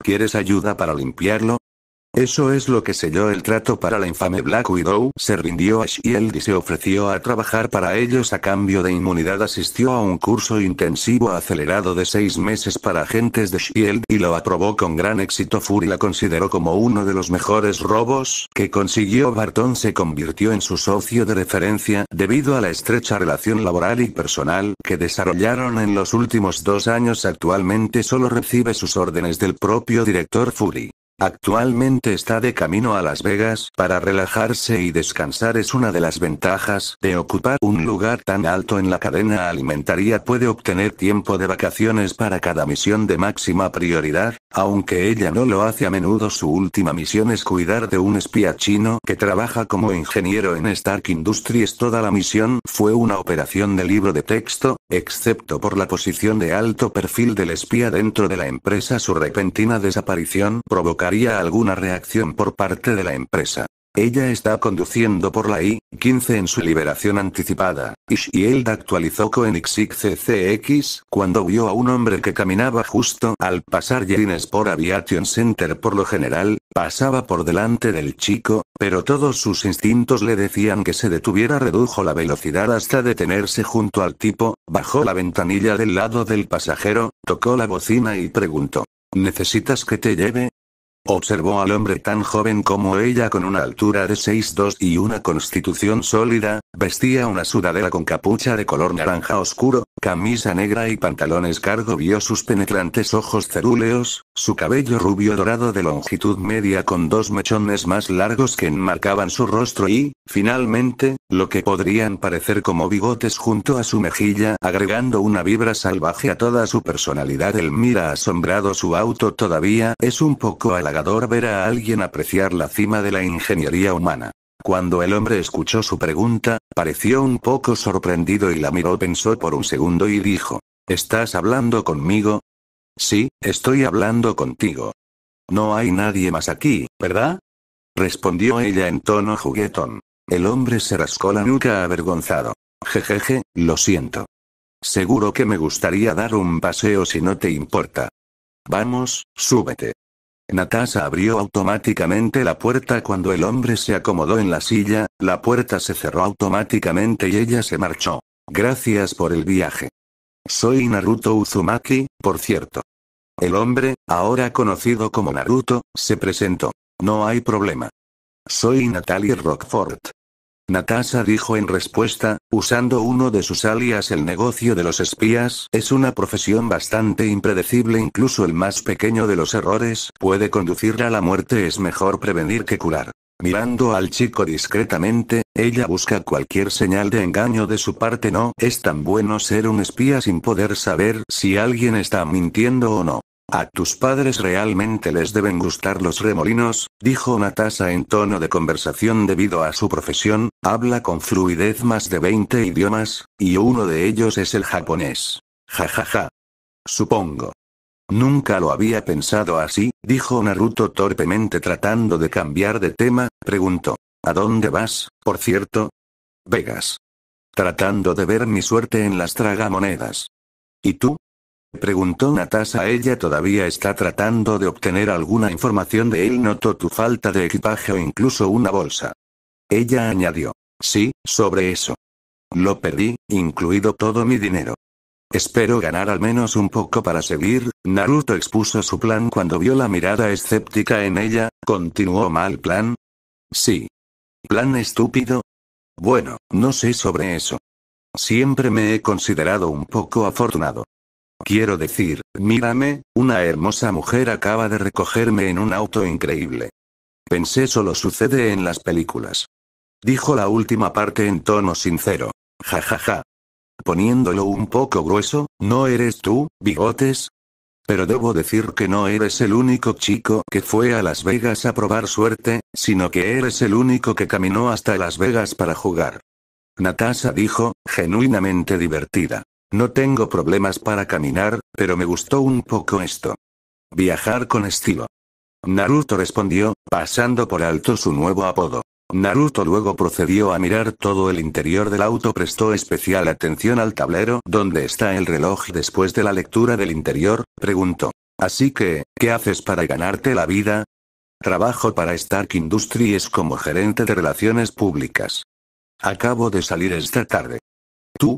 ¿Quieres ayuda para limpiarlo? Eso es lo que selló el trato para la infame Black Widow. Se rindió a Shield y se ofreció a trabajar para ellos a cambio de inmunidad. Asistió a un curso intensivo acelerado de seis meses para agentes de Shield y lo aprobó con gran éxito. Fury la consideró como uno de los mejores robos que consiguió. Barton se convirtió en su socio de referencia debido a la estrecha relación laboral y personal que desarrollaron en los últimos dos años. Actualmente solo recibe sus órdenes del propio director Fury. Actualmente está de camino a Las Vegas para relajarse y descansar es una de las ventajas de ocupar un lugar tan alto en la cadena alimentaria puede obtener tiempo de vacaciones para cada misión de máxima prioridad, aunque ella no lo hace a menudo su última misión es cuidar de un espía chino que trabaja como ingeniero en Stark Industries toda la misión fue una operación de libro de texto, excepto por la posición de alto perfil del espía dentro de la empresa su repentina desaparición provoca haría alguna reacción por parte de la empresa. Ella está conduciendo por la I-15 en su liberación anticipada. Shield actualizó ccx cuando vio a un hombre que caminaba justo al pasar por Aviation Center. Por lo general, pasaba por delante del chico, pero todos sus instintos le decían que se detuviera. Redujo la velocidad hasta detenerse junto al tipo, bajó la ventanilla del lado del pasajero, tocó la bocina y preguntó. ¿Necesitas que te lleve? Observó al hombre tan joven como ella con una altura de 6'2 y una constitución sólida, vestía una sudadera con capucha de color naranja oscuro, camisa negra y pantalones cargo. Vio sus penetrantes ojos cerúleos, su cabello rubio dorado de longitud media con dos mechones más largos que enmarcaban su rostro y, finalmente, lo que podrían parecer como bigotes junto a su mejilla, agregando una vibra salvaje a toda su personalidad. Él mira asombrado su auto todavía es un poco la ver a alguien apreciar la cima de la ingeniería humana. Cuando el hombre escuchó su pregunta, pareció un poco sorprendido y la miró, pensó por un segundo y dijo, ¿Estás hablando conmigo? Sí, estoy hablando contigo. No hay nadie más aquí, ¿verdad? respondió ella en tono juguetón. El hombre se rascó la nuca avergonzado. Jejeje, lo siento. Seguro que me gustaría dar un paseo si no te importa. Vamos, súbete. Natasha abrió automáticamente la puerta cuando el hombre se acomodó en la silla, la puerta se cerró automáticamente y ella se marchó. Gracias por el viaje. Soy Naruto Uzumaki, por cierto. El hombre, ahora conocido como Naruto, se presentó. No hay problema. Soy Natalie Rockford. Natasha dijo en respuesta, usando uno de sus alias el negocio de los espías, es una profesión bastante impredecible incluso el más pequeño de los errores puede conducir a la muerte es mejor prevenir que curar. Mirando al chico discretamente, ella busca cualquier señal de engaño de su parte no es tan bueno ser un espía sin poder saber si alguien está mintiendo o no. A tus padres realmente les deben gustar los remolinos, dijo Natasa en tono de conversación debido a su profesión, habla con fluidez más de 20 idiomas, y uno de ellos es el japonés. Jajaja. Ja, ja. Supongo. Nunca lo había pensado así, dijo Naruto torpemente tratando de cambiar de tema, preguntó. ¿A dónde vas, por cierto? Vegas. Tratando de ver mi suerte en las tragamonedas. ¿Y tú? preguntó Natasa Ella todavía está tratando de obtener alguna información de él. Notó tu falta de equipaje o incluso una bolsa. Ella añadió. Sí, sobre eso. Lo perdí, incluido todo mi dinero. Espero ganar al menos un poco para seguir, Naruto expuso su plan cuando vio la mirada escéptica en ella, ¿continuó mal plan? Sí. ¿Plan estúpido? Bueno, no sé sobre eso. Siempre me he considerado un poco afortunado. Quiero decir, mírame, una hermosa mujer acaba de recogerme en un auto increíble. Pensé solo sucede en las películas. Dijo la última parte en tono sincero. Ja ja ja. Poniéndolo un poco grueso, ¿no eres tú, bigotes? Pero debo decir que no eres el único chico que fue a Las Vegas a probar suerte, sino que eres el único que caminó hasta Las Vegas para jugar. Natasha dijo, genuinamente divertida. No tengo problemas para caminar, pero me gustó un poco esto. Viajar con estilo. Naruto respondió, pasando por alto su nuevo apodo. Naruto luego procedió a mirar todo el interior del auto, prestó especial atención al tablero donde está el reloj después de la lectura del interior, preguntó. Así que, ¿qué haces para ganarte la vida? Trabajo para Stark Industries como gerente de relaciones públicas. Acabo de salir esta tarde. ¿Tú?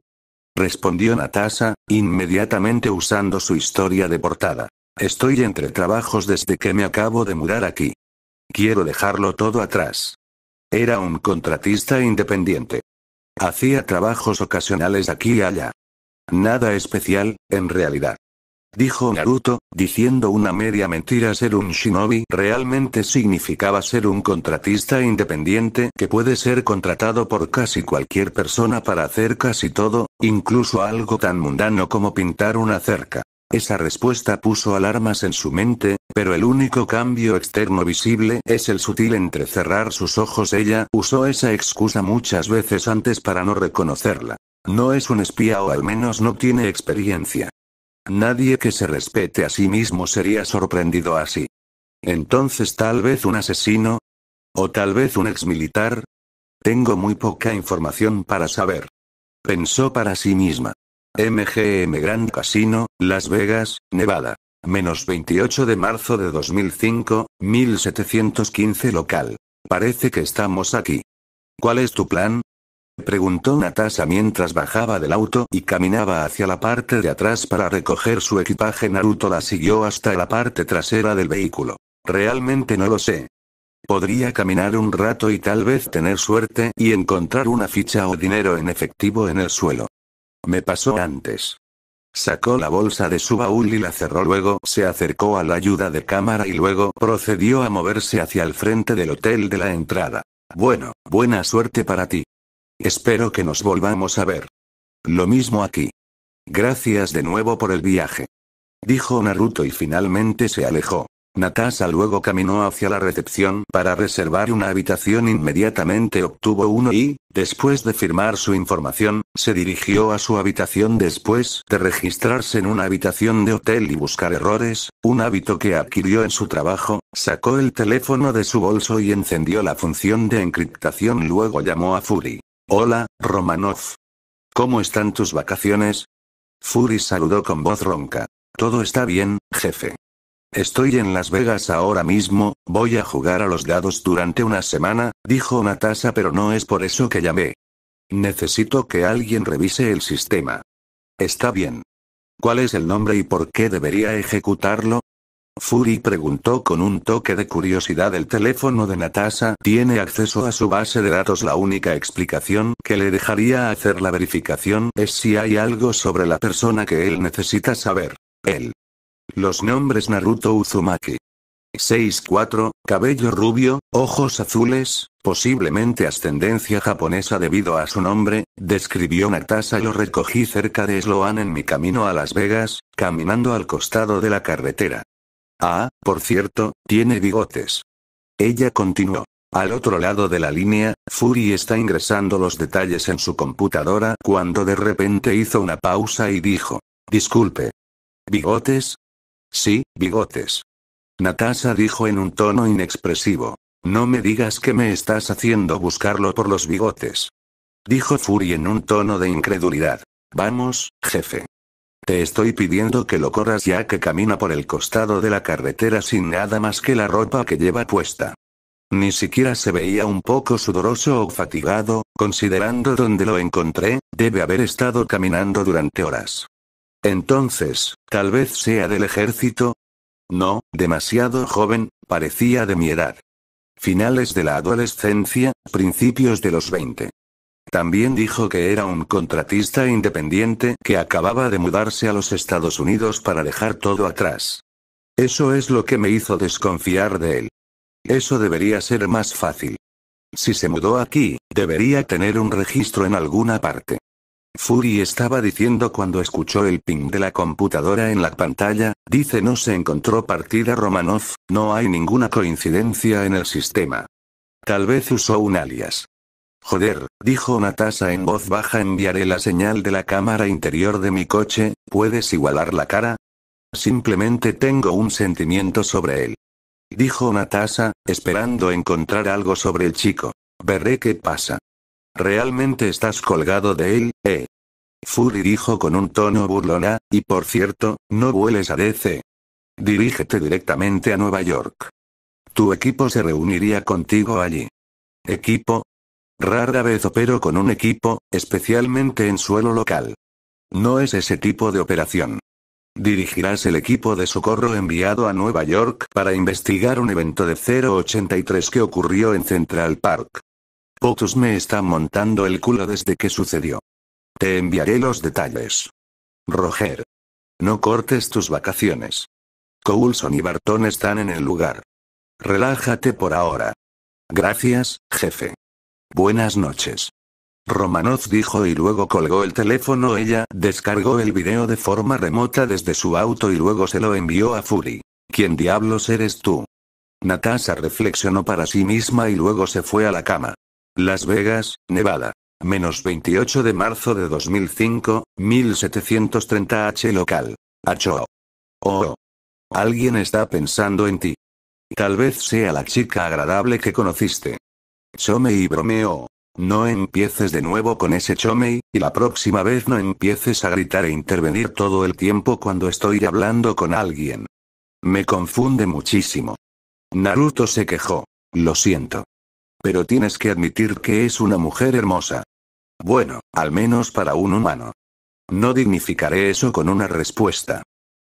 respondió Natasha, inmediatamente usando su historia de portada. Estoy entre trabajos desde que me acabo de mudar aquí. Quiero dejarlo todo atrás. Era un contratista independiente. Hacía trabajos ocasionales aquí y allá. Nada especial, en realidad dijo Naruto, diciendo una media mentira ser un shinobi realmente significaba ser un contratista independiente que puede ser contratado por casi cualquier persona para hacer casi todo, incluso algo tan mundano como pintar una cerca. Esa respuesta puso alarmas en su mente, pero el único cambio externo visible es el sutil entre cerrar sus ojos. Ella usó esa excusa muchas veces antes para no reconocerla. No es un espía o al menos no tiene experiencia. Nadie que se respete a sí mismo sería sorprendido así. Entonces tal vez un asesino? ¿O tal vez un ex militar. Tengo muy poca información para saber. Pensó para sí misma. MGM Grand Casino, Las Vegas, Nevada. Menos 28 de marzo de 2005, 1715 local. Parece que estamos aquí. ¿Cuál es tu plan? preguntó Natasha mientras bajaba del auto y caminaba hacia la parte de atrás para recoger su equipaje. Naruto la siguió hasta la parte trasera del vehículo. Realmente no lo sé. Podría caminar un rato y tal vez tener suerte y encontrar una ficha o dinero en efectivo en el suelo. Me pasó antes. Sacó la bolsa de su baúl y la cerró luego, se acercó a la ayuda de cámara y luego procedió a moverse hacia el frente del hotel de la entrada. Bueno, buena suerte para ti. Espero que nos volvamos a ver. Lo mismo aquí. Gracias de nuevo por el viaje. Dijo Naruto y finalmente se alejó. Natasa luego caminó hacia la recepción para reservar una habitación inmediatamente obtuvo uno y, después de firmar su información, se dirigió a su habitación después de registrarse en una habitación de hotel y buscar errores, un hábito que adquirió en su trabajo, sacó el teléfono de su bolso y encendió la función de encriptación luego llamó a Fury. Hola, Romanov. ¿Cómo están tus vacaciones? Fury saludó con voz ronca. Todo está bien, jefe. Estoy en Las Vegas ahora mismo, voy a jugar a los dados durante una semana, dijo Natasha pero no es por eso que llamé. Necesito que alguien revise el sistema. Está bien. ¿Cuál es el nombre y por qué debería ejecutarlo? Fury preguntó con un toque de curiosidad el teléfono de Natasha tiene acceso a su base de datos la única explicación que le dejaría hacer la verificación es si hay algo sobre la persona que él necesita saber. Él. Los nombres Naruto Uzumaki. 6-4, cabello rubio, ojos azules, posiblemente ascendencia japonesa debido a su nombre, describió Natasha. Lo recogí cerca de Sloan en mi camino a Las Vegas, caminando al costado de la carretera. Ah, por cierto, tiene bigotes. Ella continuó. Al otro lado de la línea, Fury está ingresando los detalles en su computadora cuando de repente hizo una pausa y dijo. Disculpe. ¿Bigotes? Sí, bigotes. Natasha dijo en un tono inexpresivo. No me digas que me estás haciendo buscarlo por los bigotes. Dijo Fury en un tono de incredulidad. Vamos, jefe. Te estoy pidiendo que lo corras ya que camina por el costado de la carretera sin nada más que la ropa que lleva puesta. Ni siquiera se veía un poco sudoroso o fatigado, considerando donde lo encontré, debe haber estado caminando durante horas. Entonces, tal vez sea del ejército. No, demasiado joven, parecía de mi edad. Finales de la adolescencia, principios de los veinte. También dijo que era un contratista independiente que acababa de mudarse a los Estados Unidos para dejar todo atrás. Eso es lo que me hizo desconfiar de él. Eso debería ser más fácil. Si se mudó aquí, debería tener un registro en alguna parte. Fury estaba diciendo cuando escuchó el ping de la computadora en la pantalla, dice no se encontró partida Romanov, no hay ninguna coincidencia en el sistema. Tal vez usó un alias. Joder, dijo Natasa en voz baja, enviaré la señal de la cámara interior de mi coche, ¿puedes igualar la cara? Simplemente tengo un sentimiento sobre él. Dijo Natasa, esperando encontrar algo sobre el chico. Veré qué pasa. Realmente estás colgado de él, eh. Fury dijo con un tono burlona, y por cierto, no vueles a DC. Dirígete directamente a Nueva York. Tu equipo se reuniría contigo allí. Equipo, Rara vez opero con un equipo, especialmente en suelo local. No es ese tipo de operación. Dirigirás el equipo de socorro enviado a Nueva York para investigar un evento de 083 que ocurrió en Central Park. Pocus me está montando el culo desde que sucedió. Te enviaré los detalles. Roger. No cortes tus vacaciones. Coulson y Barton están en el lugar. Relájate por ahora. Gracias, jefe. Buenas noches. Romanov dijo y luego colgó el teléfono. Ella descargó el video de forma remota desde su auto y luego se lo envió a Fury. ¿Quién diablos eres tú? Natasha reflexionó para sí misma y luego se fue a la cama. Las Vegas, Nevada. Menos 28 de marzo de 2005, 1730 H local. H.O. Oh. Alguien está pensando en ti. Tal vez sea la chica agradable que conociste. Chomei bromeó. No empieces de nuevo con ese Chomei, y la próxima vez no empieces a gritar e intervenir todo el tiempo cuando estoy hablando con alguien. Me confunde muchísimo. Naruto se quejó. Lo siento. Pero tienes que admitir que es una mujer hermosa. Bueno, al menos para un humano. No dignificaré eso con una respuesta.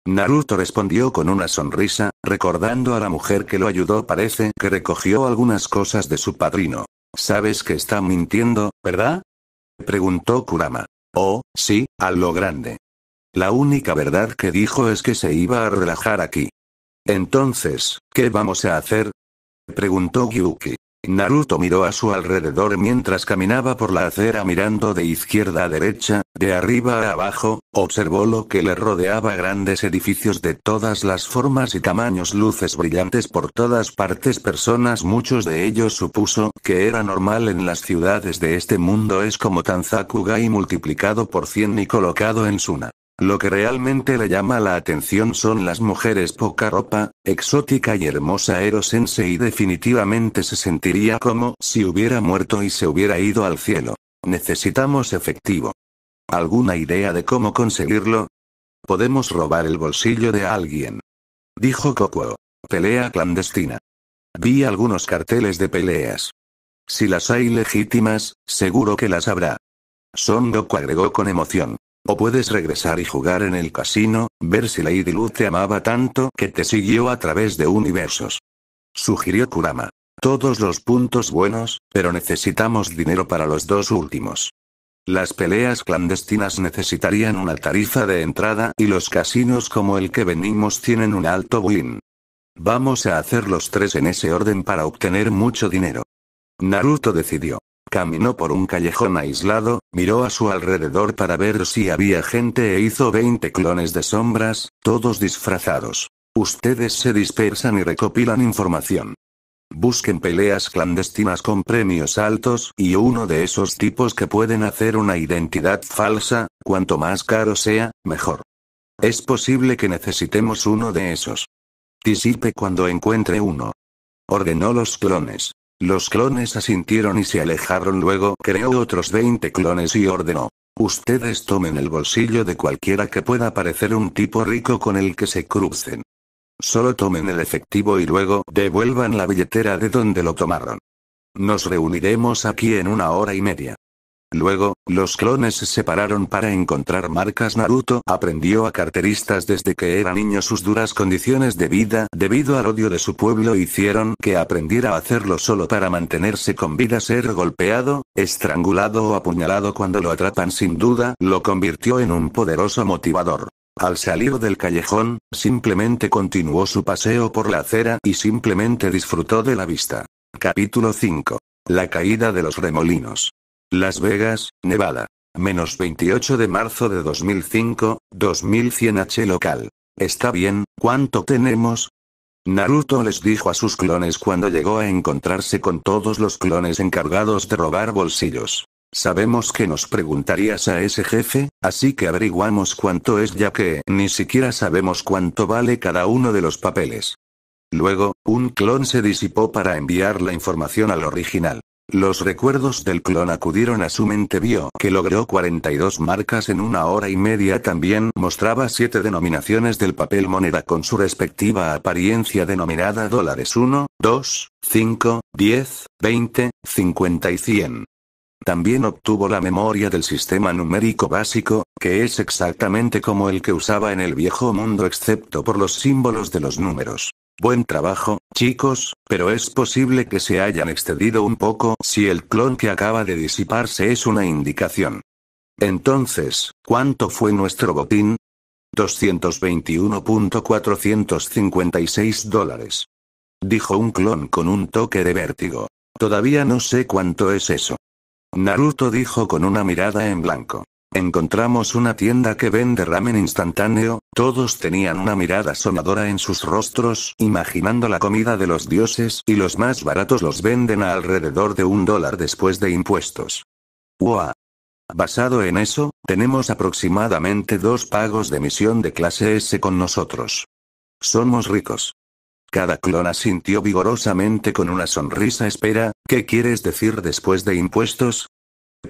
Naruto respondió con una sonrisa, recordando a la mujer que lo ayudó parece que recogió algunas cosas de su padrino. Sabes que está mintiendo, ¿verdad? Preguntó Kurama. Oh, sí, a lo grande. La única verdad que dijo es que se iba a relajar aquí. Entonces, ¿qué vamos a hacer? Preguntó Yuki. Naruto miró a su alrededor mientras caminaba por la acera mirando de izquierda a derecha, de arriba a abajo, observó lo que le rodeaba grandes edificios de todas las formas y tamaños, luces brillantes por todas partes, personas, muchos de ellos supuso que era normal en las ciudades de este mundo es como Tanzakugai multiplicado por 100 y colocado en Suna. Lo que realmente le llama la atención son las mujeres poca ropa, exótica y hermosa Erosense y definitivamente se sentiría como si hubiera muerto y se hubiera ido al cielo. Necesitamos efectivo. ¿Alguna idea de cómo conseguirlo? Podemos robar el bolsillo de alguien. Dijo Coco. Pelea clandestina. Vi algunos carteles de peleas. Si las hay legítimas, seguro que las habrá. Son Goku agregó con emoción. O puedes regresar y jugar en el casino, ver si Lady Luz te amaba tanto que te siguió a través de universos. Sugirió Kurama. Todos los puntos buenos, pero necesitamos dinero para los dos últimos. Las peleas clandestinas necesitarían una tarifa de entrada y los casinos como el que venimos tienen un alto win. Vamos a hacer los tres en ese orden para obtener mucho dinero. Naruto decidió. Caminó por un callejón aislado, miró a su alrededor para ver si había gente e hizo 20 clones de sombras, todos disfrazados. Ustedes se dispersan y recopilan información. Busquen peleas clandestinas con premios altos y uno de esos tipos que pueden hacer una identidad falsa, cuanto más caro sea, mejor. Es posible que necesitemos uno de esos. Disipe cuando encuentre uno. Ordenó los clones. Los clones asintieron y se alejaron. Luego creó otros 20 clones y ordenó. Ustedes tomen el bolsillo de cualquiera que pueda parecer un tipo rico con el que se crucen. Solo tomen el efectivo y luego devuelvan la billetera de donde lo tomaron. Nos reuniremos aquí en una hora y media. Luego, los clones se separaron para encontrar marcas Naruto aprendió a carteristas desde que era niño sus duras condiciones de vida debido al odio de su pueblo hicieron que aprendiera a hacerlo solo para mantenerse con vida ser golpeado, estrangulado o apuñalado cuando lo atrapan sin duda lo convirtió en un poderoso motivador. Al salir del callejón, simplemente continuó su paseo por la acera y simplemente disfrutó de la vista. Capítulo 5. La caída de los remolinos. Las Vegas, Nevada. Menos 28 de marzo de 2005, 2100 H local. Está bien, ¿cuánto tenemos? Naruto les dijo a sus clones cuando llegó a encontrarse con todos los clones encargados de robar bolsillos. Sabemos que nos preguntarías a ese jefe, así que averiguamos cuánto es ya que ni siquiera sabemos cuánto vale cada uno de los papeles. Luego, un clon se disipó para enviar la información al original. Los recuerdos del clon acudieron a su mente. Vio que logró 42 marcas en una hora y media. También mostraba 7 denominaciones del papel moneda con su respectiva apariencia denominada dólares 1, 2, 5, 10, 20, 50 y 100. También obtuvo la memoria del sistema numérico básico, que es exactamente como el que usaba en el viejo mundo excepto por los símbolos de los números. Buen trabajo, chicos, pero es posible que se hayan excedido un poco si el clon que acaba de disiparse es una indicación. Entonces, ¿cuánto fue nuestro botín? 221.456 dólares. Dijo un clon con un toque de vértigo. Todavía no sé cuánto es eso. Naruto dijo con una mirada en blanco. Encontramos una tienda que vende ramen instantáneo, todos tenían una mirada sonadora en sus rostros, imaginando la comida de los dioses, y los más baratos los venden a alrededor de un dólar después de impuestos. ¡Wow! Basado en eso, tenemos aproximadamente dos pagos de misión de clase S con nosotros. Somos ricos. Cada clona sintió vigorosamente con una sonrisa espera, ¿qué quieres decir después de impuestos?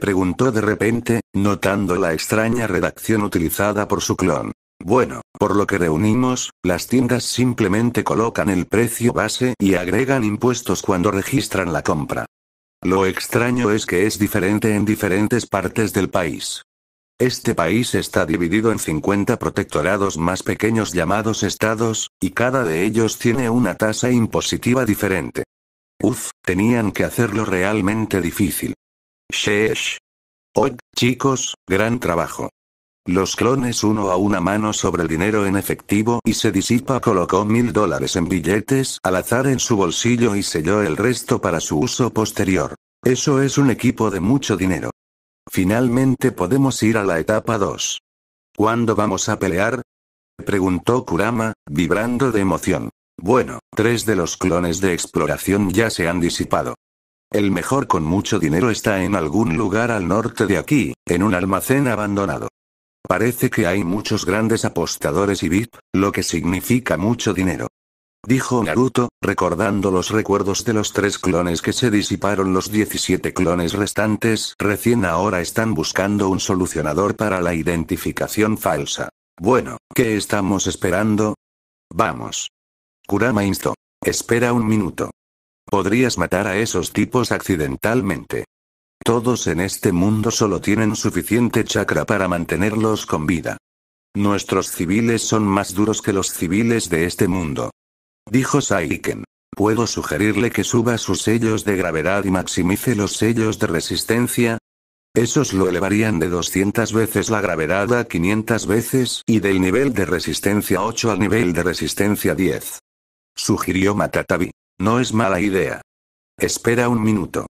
Preguntó de repente, notando la extraña redacción utilizada por su clon. Bueno, por lo que reunimos, las tiendas simplemente colocan el precio base y agregan impuestos cuando registran la compra. Lo extraño es que es diferente en diferentes partes del país. Este país está dividido en 50 protectorados más pequeños llamados estados, y cada de ellos tiene una tasa impositiva diferente. Uf, tenían que hacerlo realmente difícil. Sheesh. Hoy, chicos, gran trabajo. Los clones uno a una mano sobre el dinero en efectivo y se disipa colocó mil dólares en billetes al azar en su bolsillo y selló el resto para su uso posterior. Eso es un equipo de mucho dinero. Finalmente podemos ir a la etapa 2. ¿Cuándo vamos a pelear? Preguntó Kurama, vibrando de emoción. Bueno, tres de los clones de exploración ya se han disipado. El mejor con mucho dinero está en algún lugar al norte de aquí, en un almacén abandonado. Parece que hay muchos grandes apostadores y VIP, lo que significa mucho dinero. Dijo Naruto, recordando los recuerdos de los tres clones que se disiparon los 17 clones restantes, recién ahora están buscando un solucionador para la identificación falsa. Bueno, ¿qué estamos esperando? Vamos. Kurama instó. Espera un minuto. Podrías matar a esos tipos accidentalmente. Todos en este mundo solo tienen suficiente chakra para mantenerlos con vida. Nuestros civiles son más duros que los civiles de este mundo. Dijo Saiken. Puedo sugerirle que suba sus sellos de gravedad y maximice los sellos de resistencia. Esos lo elevarían de 200 veces la gravedad a 500 veces y del nivel de resistencia 8 al nivel de resistencia 10. Sugirió Matatabi. No es mala idea. Espera un minuto.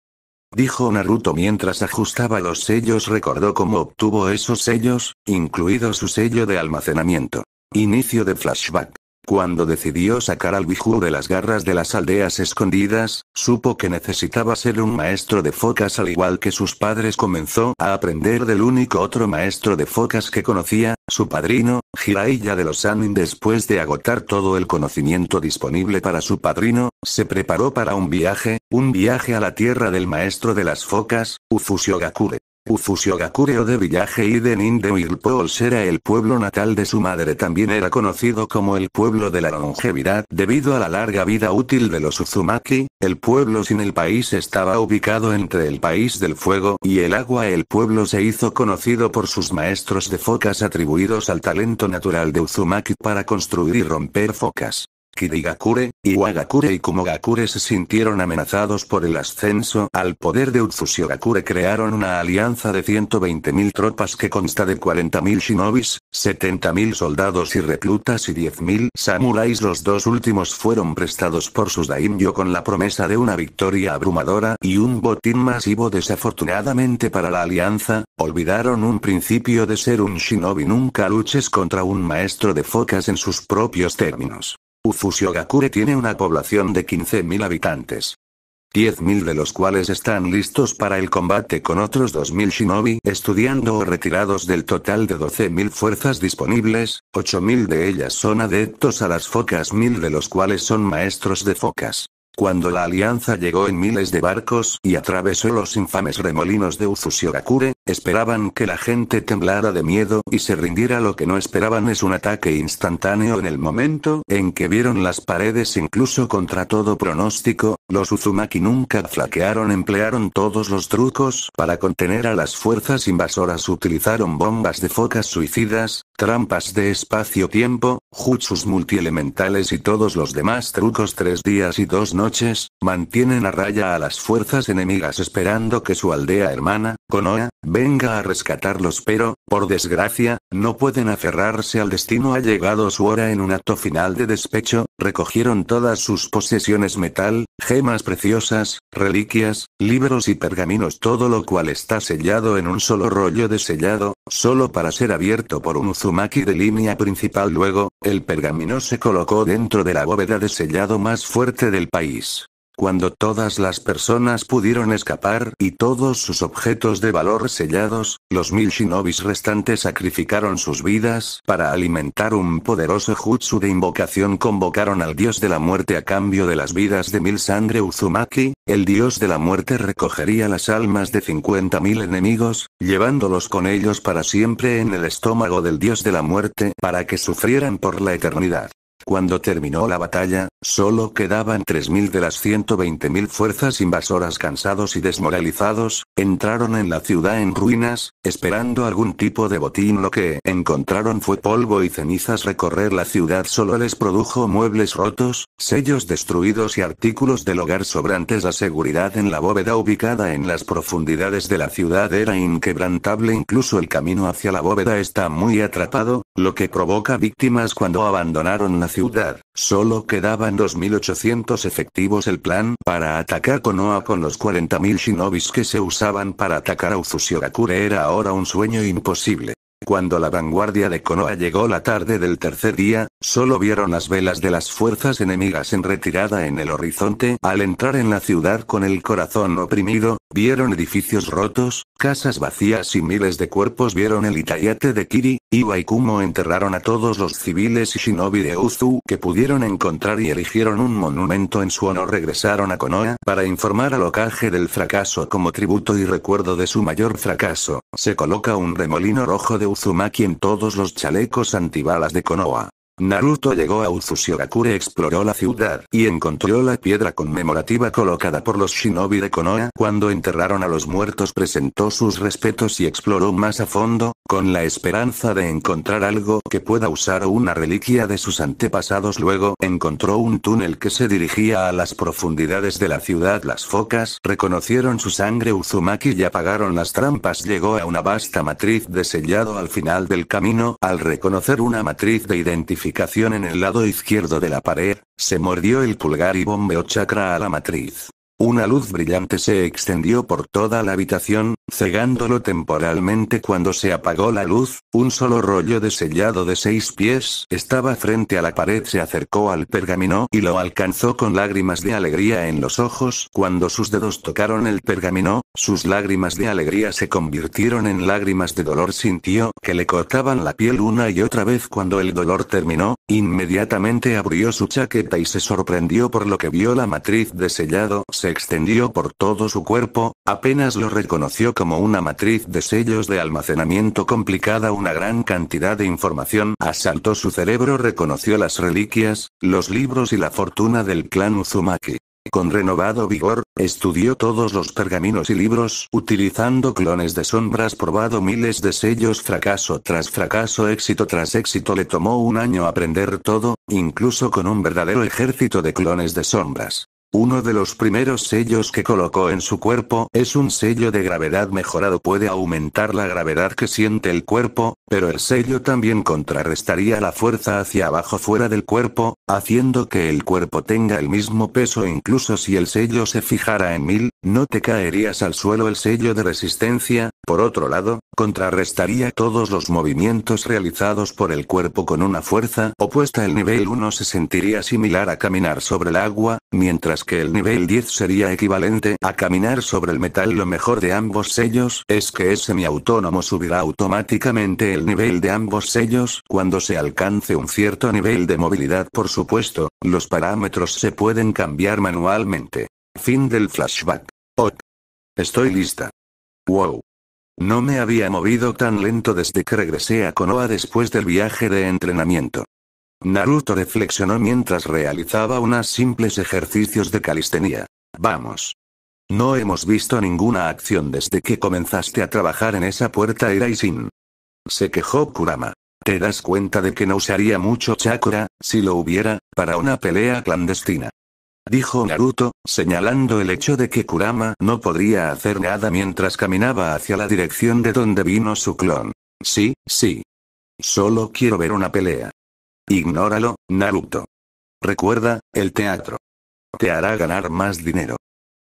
Dijo Naruto mientras ajustaba los sellos recordó cómo obtuvo esos sellos, incluido su sello de almacenamiento. Inicio de flashback. Cuando decidió sacar al Biju de las garras de las aldeas escondidas, supo que necesitaba ser un maestro de focas al igual que sus padres comenzó a aprender del único otro maestro de focas que conocía, su padrino, Jiraiya de los Anin después de agotar todo el conocimiento disponible para su padrino, se preparó para un viaje, un viaje a la tierra del maestro de las focas, Ufusiogakure. Gakure. Gakureo de Villaje y de the era el pueblo natal de su madre también era conocido como el pueblo de la longevidad debido a la larga vida útil de los Uzumaki, el pueblo sin el país estaba ubicado entre el país del fuego y el agua el pueblo se hizo conocido por sus maestros de focas atribuidos al talento natural de Uzumaki para construir y romper focas. Iwa Iwagakure y Kumogakure se sintieron amenazados por el ascenso al poder de Utsusio Gakure crearon una alianza de 120.000 tropas que consta de 40.000 shinobis, 70.000 soldados y reclutas y 10.000 samuráis. Los dos últimos fueron prestados por sus daimyo con la promesa de una victoria abrumadora y un botín masivo desafortunadamente para la alianza, olvidaron un principio de ser un shinobi nunca luches contra un maestro de focas en sus propios términos. Ufushiogakure tiene una población de 15.000 habitantes. 10.000 de los cuales están listos para el combate con otros 2.000 shinobi estudiando o retirados del total de 12.000 fuerzas disponibles, 8.000 de ellas son adeptos a las focas, 1.000 de los cuales son maestros de focas. Cuando la alianza llegó en miles de barcos y atravesó los infames remolinos de Uzushirokure, esperaban que la gente temblara de miedo y se rindiera. Lo que no esperaban es un ataque instantáneo en el momento en que vieron las paredes incluso contra todo pronóstico, los Uzumaki nunca flaquearon, emplearon todos los trucos para contener a las fuerzas invasoras, utilizaron bombas de focas suicidas, Trampas de espacio-tiempo, jutsus multielementales y todos los demás trucos tres días y dos noches, mantienen a raya a las fuerzas enemigas esperando que su aldea hermana, Konoha, venga a rescatarlos pero, por desgracia, no pueden aferrarse al destino ha llegado su hora en un acto final de despecho, Recogieron todas sus posesiones metal, gemas preciosas, reliquias, libros y pergaminos, todo lo cual está sellado en un solo rollo de sellado, solo para ser abierto por un Uzumaki de línea principal. Luego, el pergamino se colocó dentro de la bóveda de sellado más fuerte del país. Cuando todas las personas pudieron escapar y todos sus objetos de valor sellados, los mil shinobis restantes sacrificaron sus vidas para alimentar un poderoso jutsu de invocación. Convocaron al dios de la muerte a cambio de las vidas de mil sangre Uzumaki. El dios de la muerte recogería las almas de 50.000 enemigos, llevándolos con ellos para siempre en el estómago del dios de la muerte para que sufrieran por la eternidad. Cuando terminó la batalla, solo quedaban 3.000 de las 120.000 fuerzas invasoras cansados y desmoralizados, entraron en la ciudad en ruinas, esperando algún tipo de botín. Lo que encontraron fue polvo y cenizas. Recorrer la ciudad solo les produjo muebles rotos, sellos destruidos y artículos del hogar sobrantes. La seguridad en la bóveda ubicada en las profundidades de la ciudad era inquebrantable. Incluso el camino hacia la bóveda está muy atrapado, lo que provoca víctimas cuando abandonaron la ciudad. Solo quedaban 2.800 efectivos. El plan para atacar Konoha con los 40.000 shinobis que se usaban para atacar a Uzushiogakure era ahora un sueño imposible. Cuando la vanguardia de Konoha llegó la tarde del tercer día, solo vieron las velas de las fuerzas enemigas en retirada en el horizonte. Al entrar en la ciudad con el corazón oprimido, vieron edificios rotos, casas vacías y miles de cuerpos vieron el Itayate de Kiri, y Kumo enterraron a todos los civiles y shinobi de Uzu que pudieron encontrar y erigieron un monumento en su honor. Regresaron a Konoha para informar al Okage del fracaso como tributo y recuerdo de su mayor fracaso. Se coloca un remolino rojo de Uzumaki en todos los chalecos antibalas de Konoha. Naruto llegó a Uzushiogakure, exploró la ciudad y encontró la piedra conmemorativa colocada por los shinobi de Konoha cuando enterraron a los muertos, presentó sus respetos y exploró más a fondo, con la esperanza de encontrar algo que pueda usar o una reliquia de sus antepasados. Luego encontró un túnel que se dirigía a las profundidades de la ciudad. Las focas reconocieron su sangre Uzumaki y apagaron las trampas. Llegó a una vasta matriz de sellado al final del camino. Al reconocer una matriz de identificación en el lado izquierdo de la pared, se mordió el pulgar y bombeó chakra a la matriz. Una luz brillante se extendió por toda la habitación, cegándolo temporalmente cuando se apagó la luz, un solo rollo de sellado de seis pies estaba frente a la pared, se acercó al pergamino y lo alcanzó con lágrimas de alegría en los ojos, cuando sus dedos tocaron el pergamino, sus lágrimas de alegría se convirtieron en lágrimas de dolor, sintió que le cortaban la piel una y otra vez cuando el dolor terminó, inmediatamente abrió su chaqueta y se sorprendió por lo que vio la matriz de sellado, se extendió por todo su cuerpo, apenas lo reconoció como una matriz de sellos de almacenamiento complicada. Una gran cantidad de información asaltó su cerebro, reconoció las reliquias, los libros y la fortuna del clan Uzumaki. Con renovado vigor, estudió todos los pergaminos y libros, utilizando clones de sombras probado miles de sellos fracaso tras fracaso éxito tras éxito le tomó un año aprender todo, incluso con un verdadero ejército de clones de sombras. Uno de los primeros sellos que colocó en su cuerpo es un sello de gravedad mejorado. Puede aumentar la gravedad que siente el cuerpo, pero el sello también contrarrestaría la fuerza hacia abajo fuera del cuerpo, haciendo que el cuerpo tenga el mismo peso incluso si el sello se fijara en mil, no te caerías al suelo el sello de resistencia, por otro lado, contrarrestaría todos los movimientos realizados por el cuerpo con una fuerza opuesta. El nivel 1 se sentiría similar a caminar sobre el agua, mientras que el nivel 10 sería equivalente a caminar sobre el metal. Lo mejor de ambos sellos es que ese semiautónomo subirá automáticamente el nivel de ambos sellos cuando se alcance un cierto nivel de movilidad. Por supuesto, los parámetros se pueden cambiar manualmente. Fin del flashback. Ok. Estoy lista. Wow. No me había movido tan lento desde que regresé a Konoha después del viaje de entrenamiento. Naruto reflexionó mientras realizaba unos simples ejercicios de calistenía. Vamos. No hemos visto ninguna acción desde que comenzaste a trabajar en esa puerta Eraisin. Se quejó Kurama. ¿Te das cuenta de que no usaría mucho chakra, si lo hubiera, para una pelea clandestina? dijo Naruto, señalando el hecho de que Kurama no podría hacer nada mientras caminaba hacia la dirección de donde vino su clon. Sí, sí. Solo quiero ver una pelea. Ignóralo, Naruto. Recuerda, el teatro. Te hará ganar más dinero.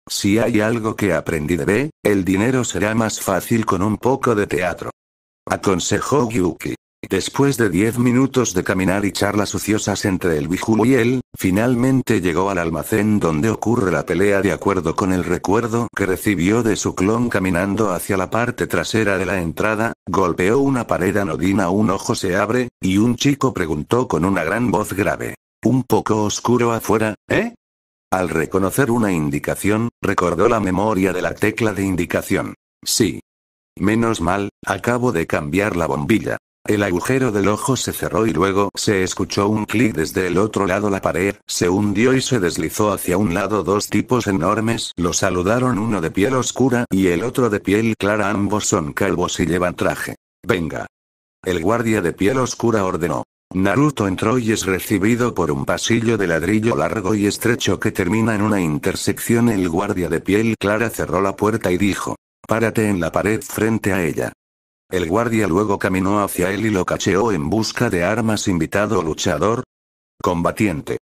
Si hay algo que aprendí de B, el dinero será más fácil con un poco de teatro. Aconsejó Yuki. Después de diez minutos de caminar y charlas suciosas entre el Bijulu y él, finalmente llegó al almacén donde ocurre la pelea de acuerdo con el recuerdo que recibió de su clon caminando hacia la parte trasera de la entrada, golpeó una pared anodina, un ojo se abre, y un chico preguntó con una gran voz grave. Un poco oscuro afuera, ¿eh? Al reconocer una indicación, recordó la memoria de la tecla de indicación. Sí. Menos mal, acabo de cambiar la bombilla. El agujero del ojo se cerró y luego se escuchó un clic desde el otro lado. La pared se hundió y se deslizó hacia un lado. Dos tipos enormes lo saludaron, uno de piel oscura y el otro de piel clara. Ambos son calvos y llevan traje. Venga. El guardia de piel oscura ordenó. Naruto entró y es recibido por un pasillo de ladrillo largo y estrecho que termina en una intersección. El guardia de piel clara cerró la puerta y dijo. Párate en la pared frente a ella. El guardia luego caminó hacia él y lo cacheó en busca de armas invitado luchador. Combatiente.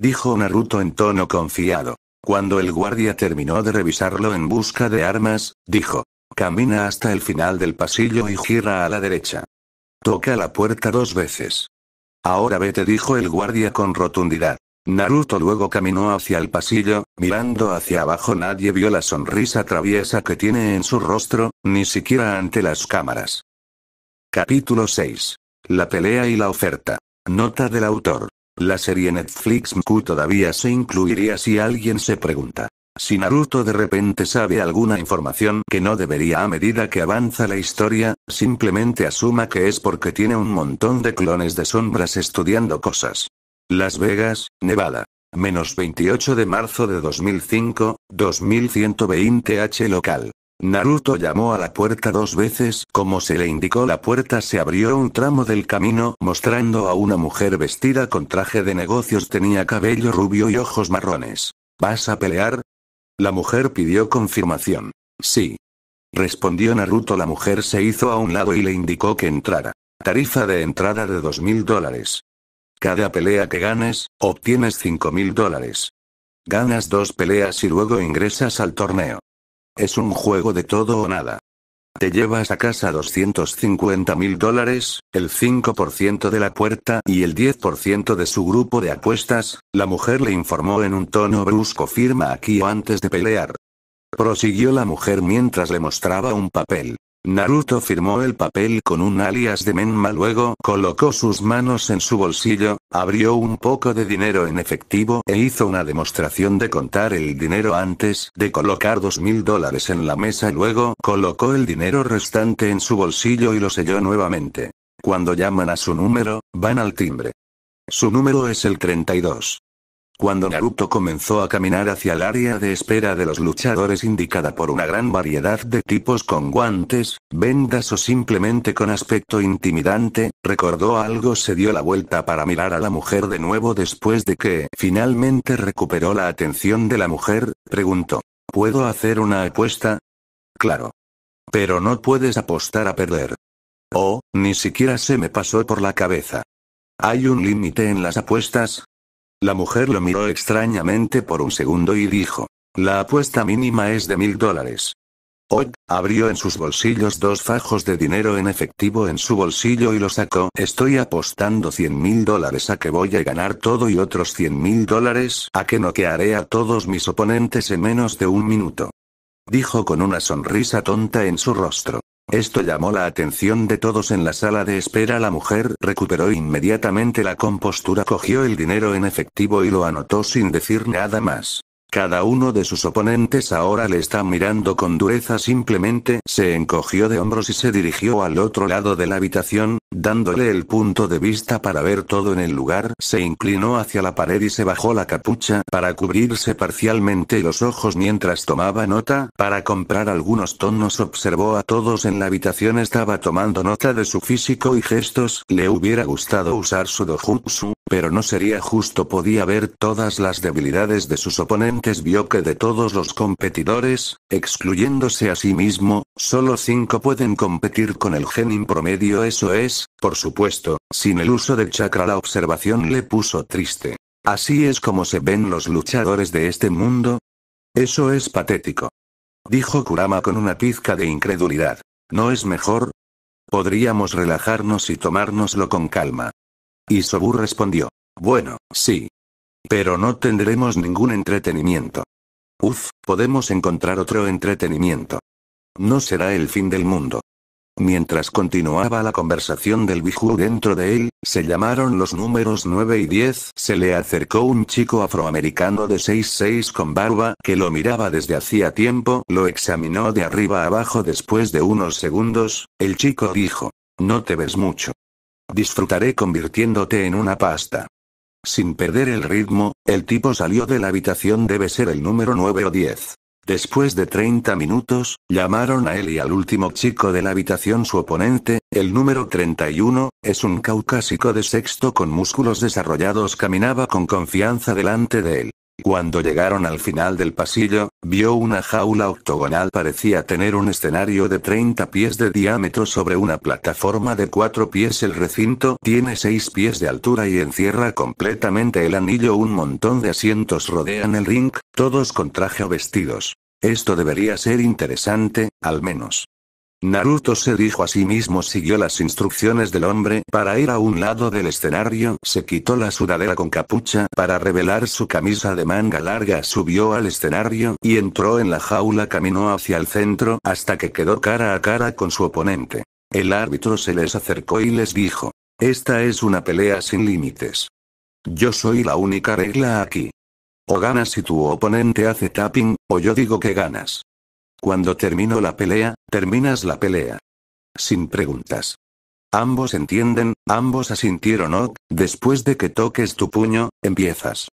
Dijo Naruto en tono confiado. Cuando el guardia terminó de revisarlo en busca de armas, dijo. Camina hasta el final del pasillo y gira a la derecha. Toca la puerta dos veces. Ahora vete, dijo el guardia con rotundidad. Naruto luego caminó hacia el pasillo, mirando hacia abajo nadie vio la sonrisa traviesa que tiene en su rostro, ni siquiera ante las cámaras. Capítulo 6. La pelea y la oferta. Nota del autor. La serie Netflix Mku todavía se incluiría si alguien se pregunta. Si Naruto de repente sabe alguna información que no debería a medida que avanza la historia, simplemente asuma que es porque tiene un montón de clones de sombras estudiando cosas. Las Vegas, Nevada. Menos 28 de marzo de 2005, 2120 H local. Naruto llamó a la puerta dos veces, como se le indicó la puerta se abrió un tramo del camino, mostrando a una mujer vestida con traje de negocios tenía cabello rubio y ojos marrones. ¿Vas a pelear? La mujer pidió confirmación. Sí. Respondió Naruto la mujer se hizo a un lado y le indicó que entrara. Tarifa de entrada de 2.000 dólares. Cada pelea que ganes, obtienes 5.000 dólares. Ganas dos peleas y luego ingresas al torneo. Es un juego de todo o nada. Te llevas a casa 250 mil dólares, el 5% de la puerta y el 10% de su grupo de apuestas, la mujer le informó en un tono brusco firma aquí o antes de pelear. Prosiguió la mujer mientras le mostraba un papel. Naruto firmó el papel con un alias de Menma luego colocó sus manos en su bolsillo, abrió un poco de dinero en efectivo e hizo una demostración de contar el dinero antes de colocar dos mil dólares en la mesa luego colocó el dinero restante en su bolsillo y lo selló nuevamente. Cuando llaman a su número, van al timbre. Su número es el 32. Cuando Naruto comenzó a caminar hacia el área de espera de los luchadores indicada por una gran variedad de tipos con guantes, vendas o simplemente con aspecto intimidante, recordó algo, se dio la vuelta para mirar a la mujer de nuevo después de que finalmente recuperó la atención de la mujer, preguntó, ¿puedo hacer una apuesta? Claro. Pero no puedes apostar a perder. Oh, ni siquiera se me pasó por la cabeza. Hay un límite en las apuestas, la mujer lo miró extrañamente por un segundo y dijo. La apuesta mínima es de mil dólares. Hoy abrió en sus bolsillos dos fajos de dinero en efectivo en su bolsillo y lo sacó. Estoy apostando cien mil dólares a que voy a ganar todo y otros cien mil dólares a que noquearé a todos mis oponentes en menos de un minuto. Dijo con una sonrisa tonta en su rostro. Esto llamó la atención de todos en la sala de espera. La mujer recuperó inmediatamente la compostura, cogió el dinero en efectivo y lo anotó sin decir nada más. Cada uno de sus oponentes ahora le está mirando con dureza, simplemente se encogió de hombros y se dirigió al otro lado de la habitación, Dándole el punto de vista para ver todo en el lugar, se inclinó hacia la pared y se bajó la capucha para cubrirse parcialmente los ojos mientras tomaba nota, para comprar algunos tonos observó a todos en la habitación estaba tomando nota de su físico y gestos, le hubiera gustado usar su dojutsu, pero no sería justo podía ver todas las debilidades de sus oponentes vio que de todos los competidores, excluyéndose a sí mismo, solo cinco pueden competir con el genin promedio eso es por supuesto, sin el uso del chakra la observación le puso triste. Así es como se ven los luchadores de este mundo. Eso es patético. Dijo Kurama con una pizca de incredulidad. ¿No es mejor? Podríamos relajarnos y tomárnoslo con calma. Isobu respondió. Bueno, sí. Pero no tendremos ningún entretenimiento. Uf, podemos encontrar otro entretenimiento. No será el fin del mundo. Mientras continuaba la conversación del Biju dentro de él, se llamaron los números 9 y 10. Se le acercó un chico afroamericano de 6'6 con barba que lo miraba desde hacía tiempo, lo examinó de arriba abajo después de unos segundos, el chico dijo, no te ves mucho. Disfrutaré convirtiéndote en una pasta. Sin perder el ritmo, el tipo salió de la habitación debe ser el número 9 o 10. Después de 30 minutos, llamaron a él y al último chico de la habitación su oponente, el número 31, es un caucásico de sexto con músculos desarrollados caminaba con confianza delante de él. Cuando llegaron al final del pasillo, vio una jaula octogonal parecía tener un escenario de 30 pies de diámetro sobre una plataforma de 4 pies. El recinto tiene 6 pies de altura y encierra completamente el anillo. Un montón de asientos rodean el ring, todos con traje o vestidos. Esto debería ser interesante, al menos. Naruto se dijo a sí mismo siguió las instrucciones del hombre para ir a un lado del escenario, se quitó la sudadera con capucha para revelar su camisa de manga larga, subió al escenario y entró en la jaula, caminó hacia el centro hasta que quedó cara a cara con su oponente. El árbitro se les acercó y les dijo, esta es una pelea sin límites. Yo soy la única regla aquí. O ganas si tu oponente hace tapping, o yo digo que ganas. Cuando termino la pelea, terminas la pelea. Sin preguntas. Ambos entienden, ambos asintieron ok, después de que toques tu puño, empiezas.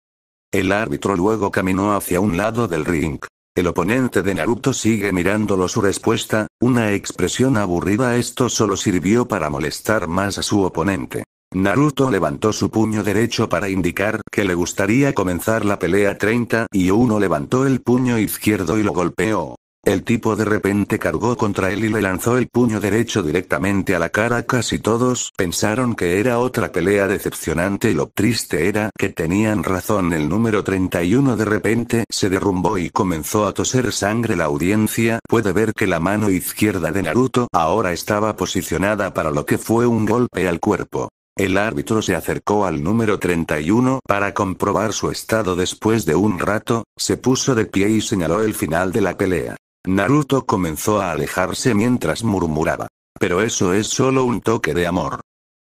El árbitro luego caminó hacia un lado del ring. El oponente de Naruto sigue mirándolo su respuesta, una expresión aburrida esto solo sirvió para molestar más a su oponente. Naruto levantó su puño derecho para indicar que le gustaría comenzar la pelea 30 y uno levantó el puño izquierdo y lo golpeó. El tipo de repente cargó contra él y le lanzó el puño derecho directamente a la cara. Casi todos pensaron que era otra pelea decepcionante y lo triste era que tenían razón. El número 31 de repente se derrumbó y comenzó a toser sangre. La audiencia puede ver que la mano izquierda de Naruto ahora estaba posicionada para lo que fue un golpe al cuerpo. El árbitro se acercó al número 31 para comprobar su estado después de un rato, se puso de pie y señaló el final de la pelea. Naruto comenzó a alejarse mientras murmuraba. Pero eso es solo un toque de amor.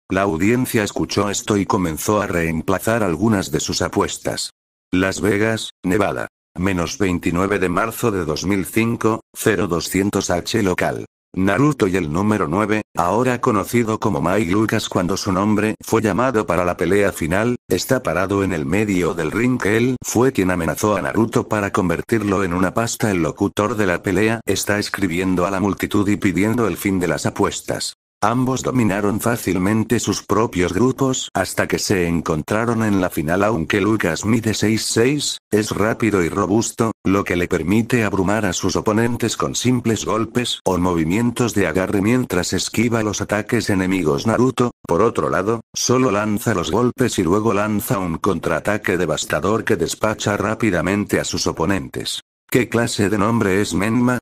La audiencia escuchó esto y comenzó a reemplazar algunas de sus apuestas. Las Vegas, Nevada. Menos 29 de marzo de 2005, 0200 H local. Naruto y el número 9, ahora conocido como Mai Lucas cuando su nombre fue llamado para la pelea final, está parado en el medio del ring que él fue quien amenazó a Naruto para convertirlo en una pasta. El locutor de la pelea está escribiendo a la multitud y pidiendo el fin de las apuestas. Ambos dominaron fácilmente sus propios grupos hasta que se encontraron en la final aunque Lucas mide 6-6, es rápido y robusto, lo que le permite abrumar a sus oponentes con simples golpes o movimientos de agarre mientras esquiva los ataques enemigos Naruto, por otro lado, solo lanza los golpes y luego lanza un contraataque devastador que despacha rápidamente a sus oponentes. ¿Qué clase de nombre es Menma?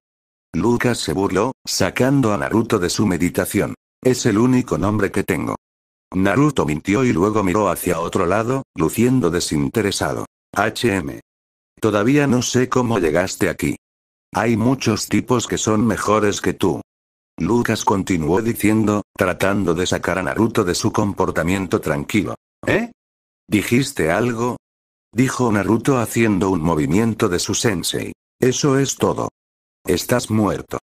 Lucas se burló, sacando a Naruto de su meditación. Es el único nombre que tengo. Naruto mintió y luego miró hacia otro lado, luciendo desinteresado. HM. Todavía no sé cómo llegaste aquí. Hay muchos tipos que son mejores que tú. Lucas continuó diciendo, tratando de sacar a Naruto de su comportamiento tranquilo. ¿Eh? ¿Dijiste algo? Dijo Naruto haciendo un movimiento de su sensei. Eso es todo. Estás muerto.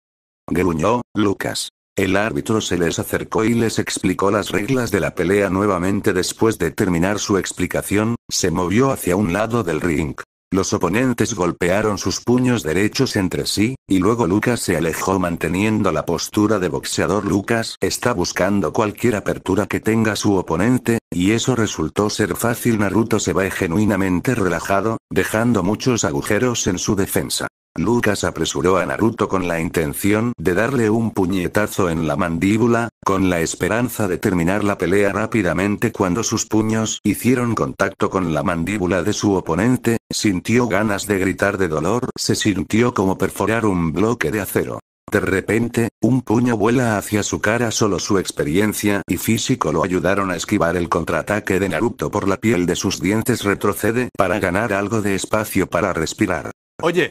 Gruñó, Lucas. El árbitro se les acercó y les explicó las reglas de la pelea nuevamente después de terminar su explicación, se movió hacia un lado del ring. Los oponentes golpearon sus puños derechos entre sí, y luego Lucas se alejó manteniendo la postura de boxeador. Lucas está buscando cualquier apertura que tenga su oponente, y eso resultó ser fácil. Naruto se va genuinamente relajado, dejando muchos agujeros en su defensa. Lucas apresuró a Naruto con la intención de darle un puñetazo en la mandíbula, con la esperanza de terminar la pelea rápidamente cuando sus puños hicieron contacto con la mandíbula de su oponente, sintió ganas de gritar de dolor, se sintió como perforar un bloque de acero. De repente, un puño vuela hacia su cara, solo su experiencia y físico lo ayudaron a esquivar el contraataque de Naruto por la piel de sus dientes retrocede para ganar algo de espacio para respirar. Oye,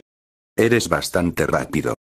Eres bastante rápido.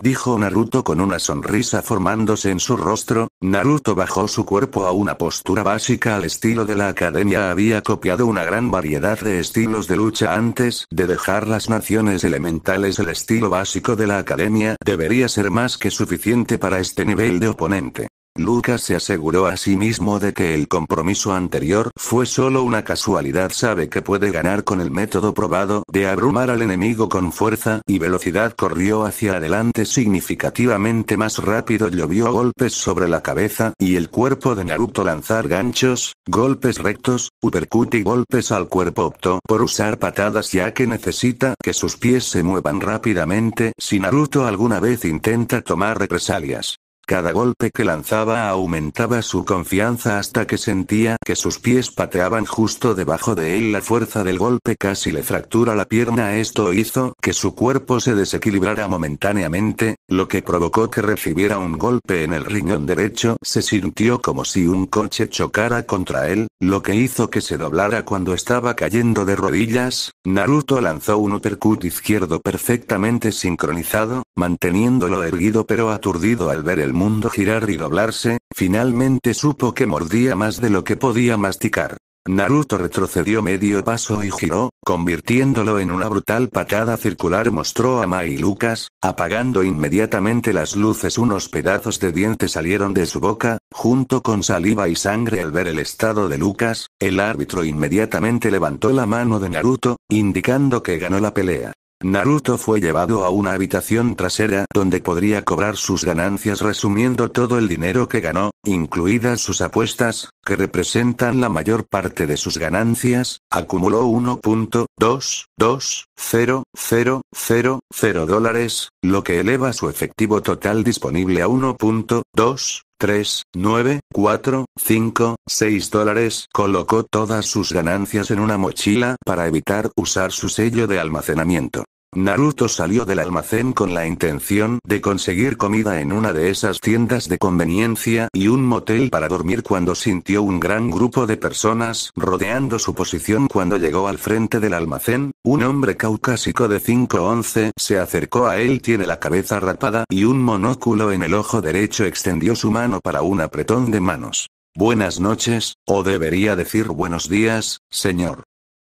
Dijo Naruto con una sonrisa formándose en su rostro, Naruto bajó su cuerpo a una postura básica al estilo de la academia había copiado una gran variedad de estilos de lucha antes de dejar las naciones elementales el estilo básico de la academia debería ser más que suficiente para este nivel de oponente. Lucas se aseguró a sí mismo de que el compromiso anterior fue solo una casualidad. Sabe que puede ganar con el método probado de abrumar al enemigo con fuerza y velocidad. Corrió hacia adelante significativamente más rápido. Llovió golpes sobre la cabeza y el cuerpo de Naruto lanzar ganchos, golpes rectos, uppercut y golpes al cuerpo. Optó por usar patadas ya que necesita que sus pies se muevan rápidamente. Si Naruto alguna vez intenta tomar represalias, cada golpe que lanzaba aumentaba su confianza hasta que sentía que sus pies pateaban justo debajo de él. La fuerza del golpe casi le fractura la pierna. Esto hizo que su cuerpo se desequilibrara momentáneamente, lo que provocó que recibiera un golpe en el riñón derecho. Se sintió como si un coche chocara contra él, lo que hizo que se doblara cuando estaba cayendo de rodillas. Naruto lanzó un uppercut izquierdo perfectamente sincronizado, manteniéndolo erguido pero aturdido al ver el mundo girar y doblarse, finalmente supo que mordía más de lo que podía masticar. Naruto retrocedió medio paso y giró, convirtiéndolo en una brutal patada circular mostró a Mai y Lucas, apagando inmediatamente las luces unos pedazos de dientes salieron de su boca, junto con saliva y sangre al ver el estado de Lucas, el árbitro inmediatamente levantó la mano de Naruto, indicando que ganó la pelea. Naruto fue llevado a una habitación trasera donde podría cobrar sus ganancias resumiendo todo el dinero que ganó, incluidas sus apuestas, que representan la mayor parte de sus ganancias, acumuló 1.2200000 dólares, lo que eleva su efectivo total disponible a 1.2 3, 9, 4, 5, 6 dólares. Colocó todas sus ganancias en una mochila para evitar usar su sello de almacenamiento. Naruto salió del almacén con la intención de conseguir comida en una de esas tiendas de conveniencia y un motel para dormir cuando sintió un gran grupo de personas rodeando su posición cuando llegó al frente del almacén, un hombre caucásico de 5'11 se acercó a él tiene la cabeza rapada y un monóculo en el ojo derecho extendió su mano para un apretón de manos. Buenas noches, o debería decir buenos días, señor.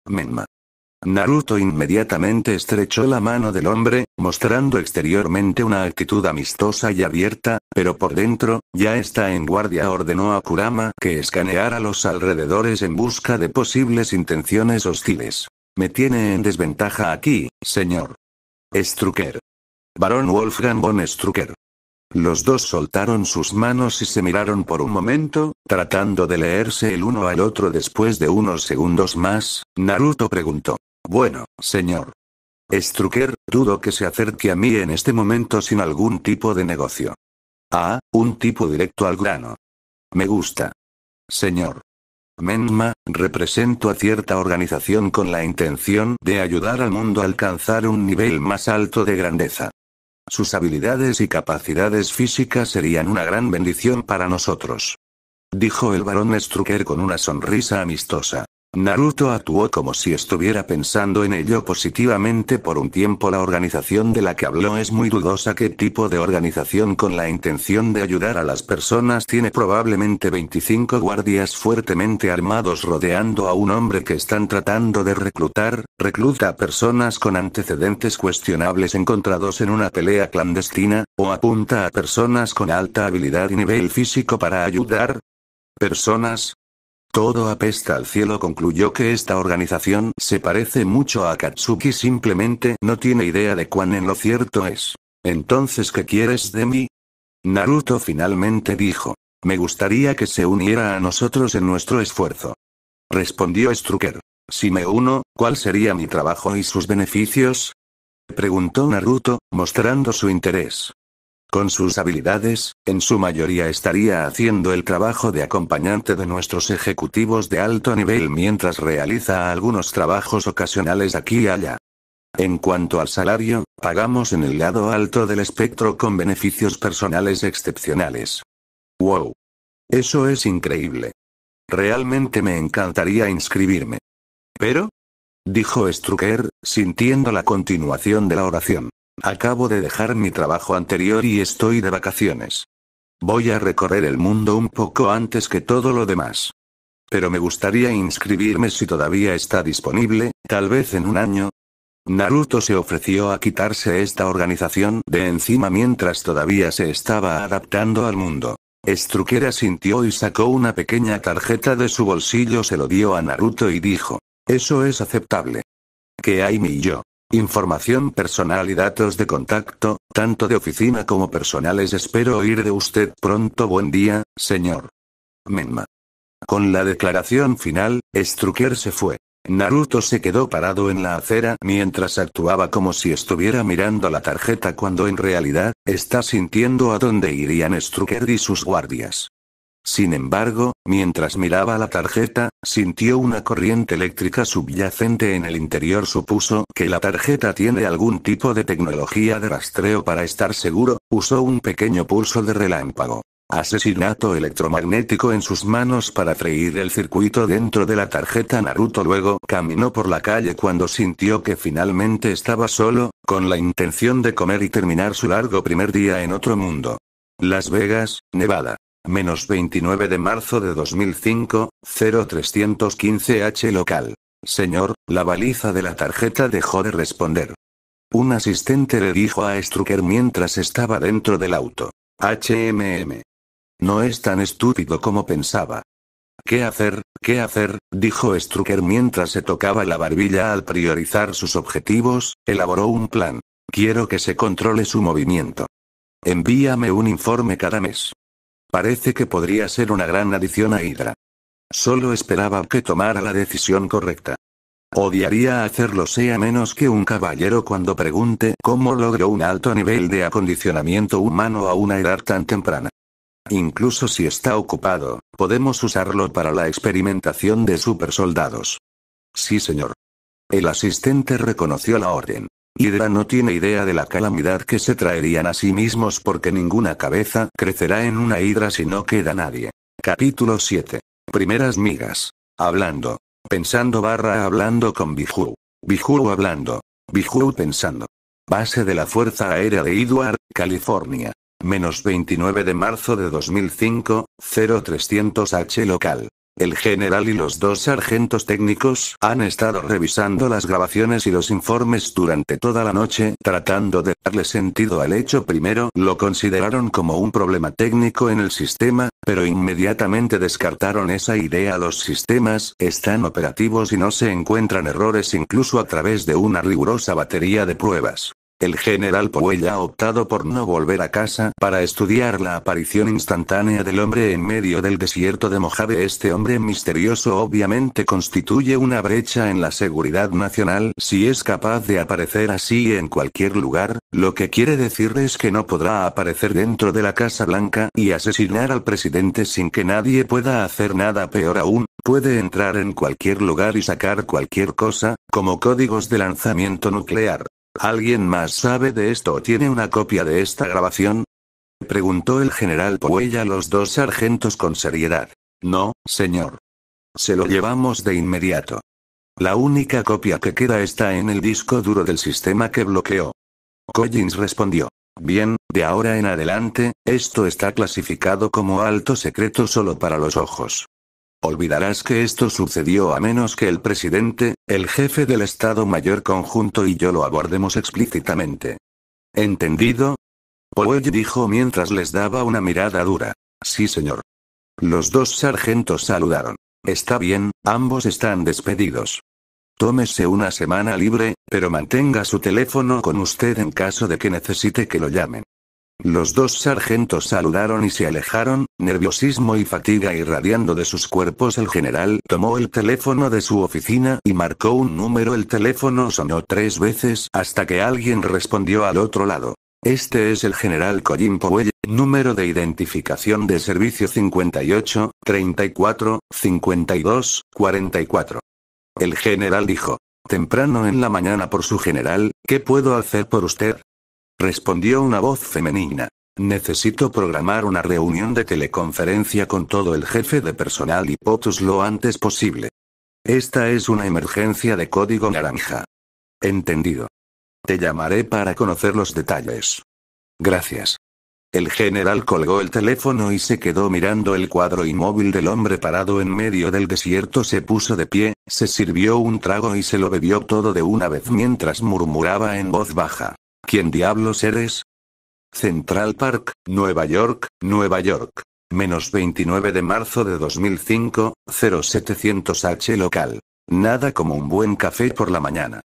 Menma. Naruto inmediatamente estrechó la mano del hombre, mostrando exteriormente una actitud amistosa y abierta, pero por dentro, ya está en guardia ordenó a Kurama que escaneara los alrededores en busca de posibles intenciones hostiles. Me tiene en desventaja aquí, señor. Strucker. Barón Wolfgang von Strucker. Los dos soltaron sus manos y se miraron por un momento, tratando de leerse el uno al otro después de unos segundos más, Naruto preguntó. Bueno, señor. Strucker, dudo que se acerque a mí en este momento sin algún tipo de negocio. Ah, un tipo directo al grano. Me gusta. Señor. Menma, represento a cierta organización con la intención de ayudar al mundo a alcanzar un nivel más alto de grandeza. Sus habilidades y capacidades físicas serían una gran bendición para nosotros. Dijo el barón Strucker con una sonrisa amistosa. Naruto actuó como si estuviera pensando en ello positivamente por un tiempo. La organización de la que habló es muy dudosa. ¿Qué tipo de organización con la intención de ayudar a las personas tiene probablemente 25 guardias fuertemente armados rodeando a un hombre que están tratando de reclutar? Recluta a personas con antecedentes cuestionables encontrados en una pelea clandestina, o apunta a personas con alta habilidad y nivel físico para ayudar, personas, todo apesta al cielo concluyó que esta organización se parece mucho a Katsuki simplemente no tiene idea de cuán en lo cierto es. Entonces ¿qué quieres de mí? Naruto finalmente dijo. Me gustaría que se uniera a nosotros en nuestro esfuerzo. Respondió Strucker. Si me uno, ¿cuál sería mi trabajo y sus beneficios? Preguntó Naruto, mostrando su interés. Con sus habilidades, en su mayoría estaría haciendo el trabajo de acompañante de nuestros ejecutivos de alto nivel mientras realiza algunos trabajos ocasionales aquí y allá. En cuanto al salario, pagamos en el lado alto del espectro con beneficios personales excepcionales. ¡Wow! Eso es increíble. Realmente me encantaría inscribirme. Pero, dijo Strucker, sintiendo la continuación de la oración. Acabo de dejar mi trabajo anterior y estoy de vacaciones. Voy a recorrer el mundo un poco antes que todo lo demás. Pero me gustaría inscribirme si todavía está disponible, tal vez en un año. Naruto se ofreció a quitarse esta organización de encima mientras todavía se estaba adaptando al mundo. Estruquera sintió y sacó una pequeña tarjeta de su bolsillo, se lo dio a Naruto y dijo, eso es aceptable. Que hay y yo Información personal y datos de contacto, tanto de oficina como personales. Espero oír de usted pronto. Buen día, señor. Menma. Con la declaración final, Strucker se fue. Naruto se quedó parado en la acera mientras actuaba como si estuviera mirando la tarjeta cuando en realidad, está sintiendo a dónde irían Strucker y sus guardias. Sin embargo, mientras miraba la tarjeta, sintió una corriente eléctrica subyacente en el interior. Supuso que la tarjeta tiene algún tipo de tecnología de rastreo para estar seguro, usó un pequeño pulso de relámpago. Asesinato electromagnético en sus manos para freír el circuito dentro de la tarjeta Naruto luego caminó por la calle cuando sintió que finalmente estaba solo, con la intención de comer y terminar su largo primer día en otro mundo. Las Vegas, Nevada. Menos 29 de marzo de 2005, 0315H local. Señor, la baliza de la tarjeta dejó de responder. Un asistente le dijo a Strucker mientras estaba dentro del auto. HMM. No es tan estúpido como pensaba. ¿Qué hacer? ¿Qué hacer? dijo Strucker mientras se tocaba la barbilla al priorizar sus objetivos, elaboró un plan. Quiero que se controle su movimiento. Envíame un informe cada mes. Parece que podría ser una gran adición a Hydra. Solo esperaba que tomara la decisión correcta. Odiaría hacerlo sea menos que un caballero cuando pregunte cómo logró un alto nivel de acondicionamiento humano a una edad tan temprana. Incluso si está ocupado, podemos usarlo para la experimentación de supersoldados. Sí, señor. El asistente reconoció la orden. Hidra no tiene idea de la calamidad que se traerían a sí mismos porque ninguna cabeza crecerá en una hidra si no queda nadie. Capítulo 7. Primeras migas. Hablando. Pensando barra hablando con Bijou. Bijou hablando. Bijou pensando. Base de la Fuerza Aérea de Edward, California. Menos 29 de marzo de 2005, 0300 H local. El general y los dos sargentos técnicos han estado revisando las grabaciones y los informes durante toda la noche, tratando de darle sentido al hecho. Primero lo consideraron como un problema técnico en el sistema, pero inmediatamente descartaron esa idea. Los sistemas están operativos y no se encuentran errores incluso a través de una rigurosa batería de pruebas. El general Powell ha optado por no volver a casa para estudiar la aparición instantánea del hombre en medio del desierto de Mojave. Este hombre misterioso obviamente constituye una brecha en la seguridad nacional si es capaz de aparecer así en cualquier lugar, lo que quiere decir es que no podrá aparecer dentro de la Casa Blanca y asesinar al presidente sin que nadie pueda hacer nada peor aún, puede entrar en cualquier lugar y sacar cualquier cosa, como códigos de lanzamiento nuclear. ¿Alguien más sabe de esto o tiene una copia de esta grabación? Preguntó el general Powell a los dos sargentos con seriedad. No, señor. Se lo llevamos de inmediato. La única copia que queda está en el disco duro del sistema que bloqueó. Collins respondió. Bien, de ahora en adelante, esto está clasificado como alto secreto solo para los ojos. Olvidarás que esto sucedió a menos que el presidente, el jefe del Estado Mayor Conjunto y yo lo abordemos explícitamente. ¿Entendido? Powell dijo mientras les daba una mirada dura. Sí, señor. Los dos sargentos saludaron. Está bien, ambos están despedidos. Tómese una semana libre, pero mantenga su teléfono con usted en caso de que necesite que lo llamen. Los dos sargentos saludaron y se alejaron, nerviosismo y fatiga irradiando de sus cuerpos. El general tomó el teléfono de su oficina y marcó un número. El teléfono sonó tres veces hasta que alguien respondió al otro lado. Este es el general Colin Powell, número de identificación de servicio 58, 34, 52, 44. El general dijo. Temprano en la mañana por su general, ¿qué puedo hacer por usted? respondió una voz femenina. Necesito programar una reunión de teleconferencia con todo el jefe de personal y POTUS lo antes posible. Esta es una emergencia de código naranja. Entendido. Te llamaré para conocer los detalles. Gracias. El general colgó el teléfono y se quedó mirando el cuadro inmóvil del hombre parado en medio del desierto. Se puso de pie, se sirvió un trago y se lo bebió todo de una vez mientras murmuraba en voz baja. ¿Quién diablos eres? Central Park, Nueva York, Nueva York. Menos 29 de marzo de 2005, 0700 H local. Nada como un buen café por la mañana.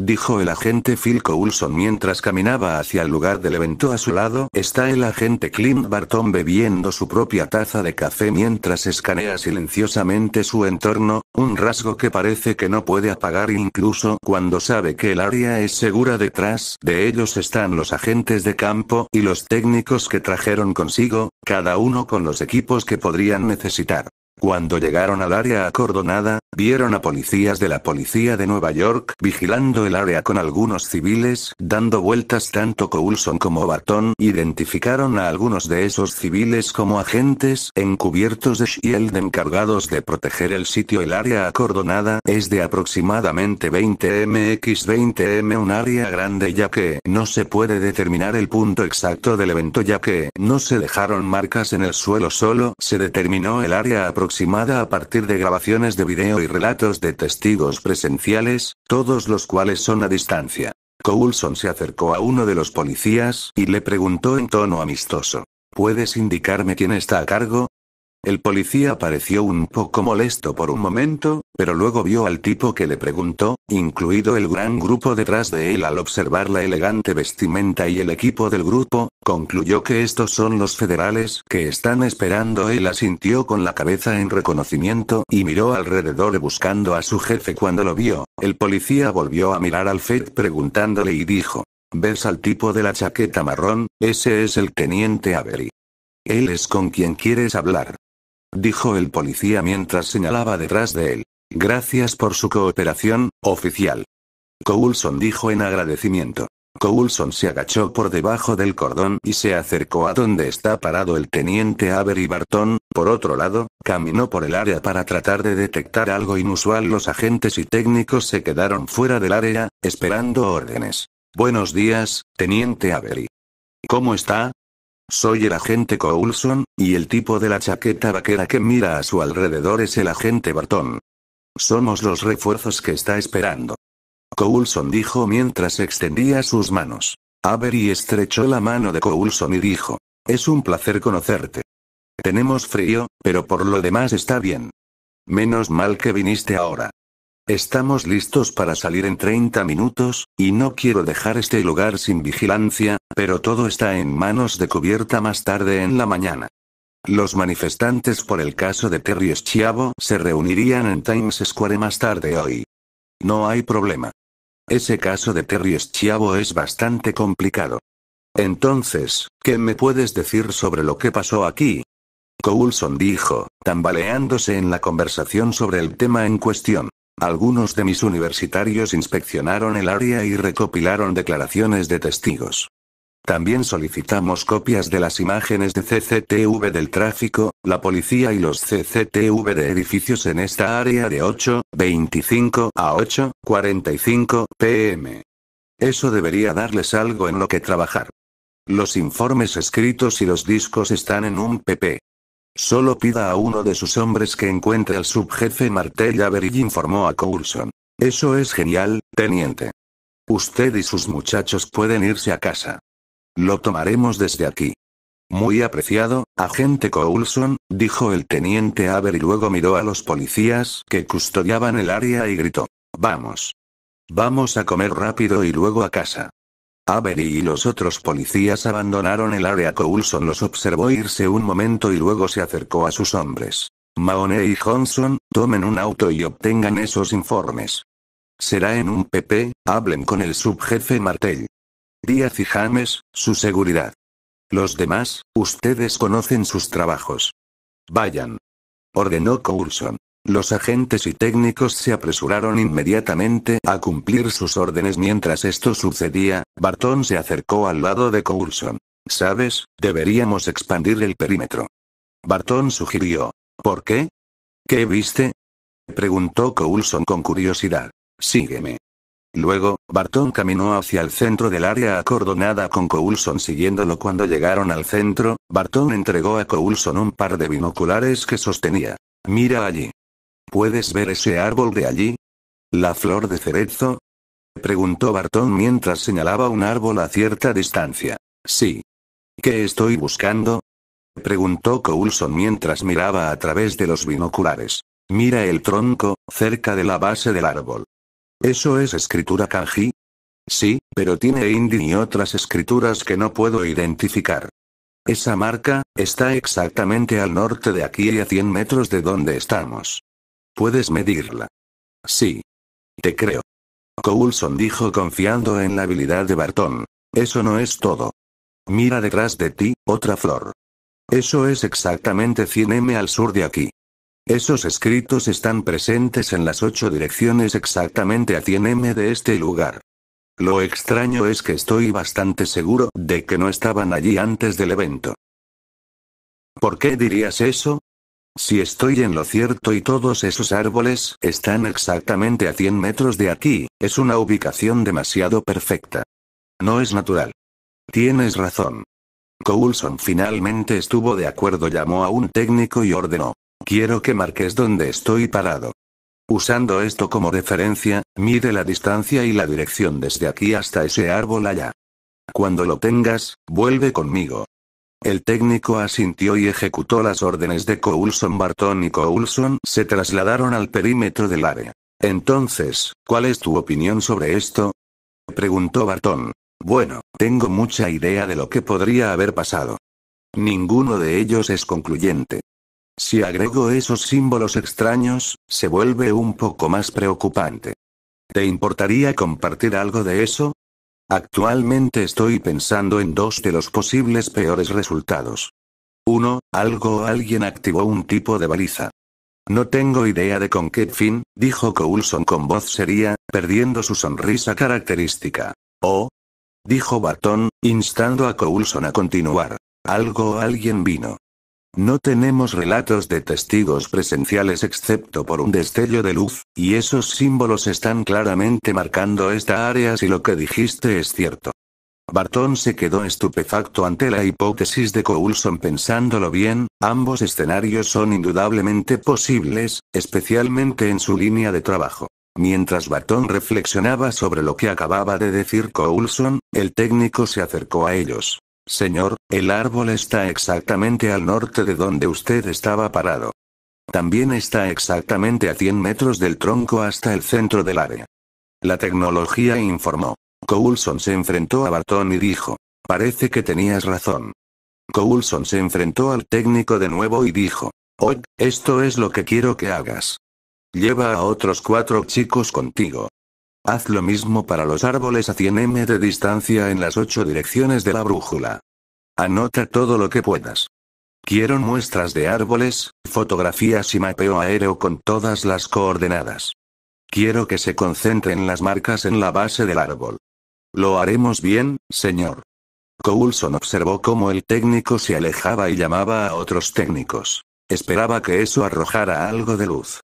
Dijo el agente Phil Coulson mientras caminaba hacia el lugar del evento a su lado. Está el agente Clint Barton bebiendo su propia taza de café mientras escanea silenciosamente su entorno, un rasgo que parece que no puede apagar incluso cuando sabe que el área es segura detrás. De ellos están los agentes de campo y los técnicos que trajeron consigo, cada uno con los equipos que podrían necesitar. Cuando llegaron al área acordonada, vieron a policías de la policía de Nueva York vigilando el área con algunos civiles, dando vueltas tanto Coulson como Barton identificaron a algunos de esos civiles como agentes encubiertos de Shield encargados de proteger el sitio. El área acordonada es de aproximadamente 20 mx 20 m un área grande ya que no se puede determinar el punto exacto del evento ya que no se dejaron marcas en el suelo solo se determinó el área aproximadamente aproximada a partir de grabaciones de video y relatos de testigos presenciales, todos los cuales son a distancia. Coulson se acercó a uno de los policías y le preguntó en tono amistoso. ¿Puedes indicarme quién está a cargo? El policía pareció un poco molesto por un momento, pero luego vio al tipo que le preguntó, incluido el gran grupo detrás de él al observar la elegante vestimenta y el equipo del grupo, concluyó que estos son los federales que están esperando. Él asintió con la cabeza en reconocimiento y miró alrededor buscando a su jefe cuando lo vio. El policía volvió a mirar al Fed preguntándole y dijo, ¿ves al tipo de la chaqueta marrón? Ese es el teniente Avery. Él es con quien quieres hablar dijo el policía mientras señalaba detrás de él. Gracias por su cooperación, oficial. Coulson dijo en agradecimiento. Coulson se agachó por debajo del cordón y se acercó a donde está parado el teniente Avery Barton, por otro lado, caminó por el área para tratar de detectar algo inusual. Los agentes y técnicos se quedaron fuera del área, esperando órdenes. Buenos días, teniente Avery. ¿Cómo está? Soy el agente Coulson, y el tipo de la chaqueta vaquera que mira a su alrededor es el agente Barton. Somos los refuerzos que está esperando. Coulson dijo mientras extendía sus manos. Avery estrechó la mano de Coulson y dijo, es un placer conocerte. Tenemos frío, pero por lo demás está bien. Menos mal que viniste ahora. Estamos listos para salir en 30 minutos, y no quiero dejar este lugar sin vigilancia, pero todo está en manos de cubierta más tarde en la mañana. Los manifestantes por el caso de Terry Schiavo se reunirían en Times Square más tarde hoy. No hay problema. Ese caso de Terry Schiavo es bastante complicado. Entonces, ¿qué me puedes decir sobre lo que pasó aquí? Coulson dijo, tambaleándose en la conversación sobre el tema en cuestión. Algunos de mis universitarios inspeccionaron el área y recopilaron declaraciones de testigos. También solicitamos copias de las imágenes de CCTV del tráfico, la policía y los CCTV de edificios en esta área de 8, 25 a 8, 45 pm. Eso debería darles algo en lo que trabajar. Los informes escritos y los discos están en un pp. Solo pida a uno de sus hombres que encuentre al subjefe Martel Avery informó a Coulson. Eso es genial, teniente. Usted y sus muchachos pueden irse a casa. Lo tomaremos desde aquí. Muy apreciado, agente Coulson, dijo el teniente Avery y luego miró a los policías que custodiaban el área y gritó. Vamos. Vamos a comer rápido y luego a casa. Avery y los otros policías abandonaron el área. Coulson los observó irse un momento y luego se acercó a sus hombres. Mahoney y Johnson, tomen un auto y obtengan esos informes. Será en un PP, hablen con el subjefe Martel. Díaz y James, su seguridad. Los demás, ustedes conocen sus trabajos. Vayan. Ordenó Coulson. Los agentes y técnicos se apresuraron inmediatamente a cumplir sus órdenes mientras esto sucedía, Barton se acercó al lado de Coulson. ¿Sabes? Deberíamos expandir el perímetro. Barton sugirió. ¿Por qué? ¿Qué viste? Preguntó Coulson con curiosidad. Sígueme. Luego, Barton caminó hacia el centro del área acordonada con Coulson siguiéndolo cuando llegaron al centro, Barton entregó a Coulson un par de binoculares que sostenía. Mira allí. ¿Puedes ver ese árbol de allí? ¿La flor de cerezo? Preguntó Bartón mientras señalaba un árbol a cierta distancia. Sí. ¿Qué estoy buscando? Preguntó Coulson mientras miraba a través de los binoculares. Mira el tronco, cerca de la base del árbol. ¿Eso es escritura kanji? Sí, pero tiene indi y otras escrituras que no puedo identificar. Esa marca, está exactamente al norte de aquí y a 100 metros de donde estamos. Puedes medirla. Sí. Te creo. Coulson dijo confiando en la habilidad de Barton. Eso no es todo. Mira detrás de ti, otra flor. Eso es exactamente 100 m al sur de aquí. Esos escritos están presentes en las ocho direcciones exactamente a 100 m de este lugar. Lo extraño es que estoy bastante seguro de que no estaban allí antes del evento. ¿Por qué dirías eso? Si estoy en lo cierto y todos esos árboles están exactamente a 100 metros de aquí, es una ubicación demasiado perfecta. No es natural. Tienes razón. Coulson finalmente estuvo de acuerdo, llamó a un técnico y ordenó. Quiero que marques donde estoy parado. Usando esto como referencia, mide la distancia y la dirección desde aquí hasta ese árbol allá. Cuando lo tengas, vuelve conmigo. El técnico asintió y ejecutó las órdenes de Coulson. Barton y Coulson se trasladaron al perímetro del área. Entonces, ¿cuál es tu opinión sobre esto? preguntó Barton. Bueno, tengo mucha idea de lo que podría haber pasado. Ninguno de ellos es concluyente. Si agrego esos símbolos extraños, se vuelve un poco más preocupante. ¿Te importaría compartir algo de eso? Actualmente estoy pensando en dos de los posibles peores resultados. 1. Algo o alguien activó un tipo de baliza. No tengo idea de con qué fin, dijo Coulson con voz seria, perdiendo su sonrisa característica. Oh. Dijo Barton, instando a Coulson a continuar. Algo o alguien vino. No tenemos relatos de testigos presenciales excepto por un destello de luz, y esos símbolos están claramente marcando esta área si lo que dijiste es cierto. Barton se quedó estupefacto ante la hipótesis de Coulson pensándolo bien, ambos escenarios son indudablemente posibles, especialmente en su línea de trabajo. Mientras Barton reflexionaba sobre lo que acababa de decir Coulson, el técnico se acercó a ellos. Señor, el árbol está exactamente al norte de donde usted estaba parado. También está exactamente a 100 metros del tronco hasta el centro del área. La tecnología informó. Coulson se enfrentó a Barton y dijo, parece que tenías razón. Coulson se enfrentó al técnico de nuevo y dijo, Hoy, esto es lo que quiero que hagas. Lleva a otros cuatro chicos contigo, Haz lo mismo para los árboles a 100 m de distancia en las ocho direcciones de la brújula. Anota todo lo que puedas. Quiero muestras de árboles, fotografías y mapeo aéreo con todas las coordenadas. Quiero que se concentren las marcas en la base del árbol. Lo haremos bien, señor. Coulson observó cómo el técnico se alejaba y llamaba a otros técnicos. Esperaba que eso arrojara algo de luz.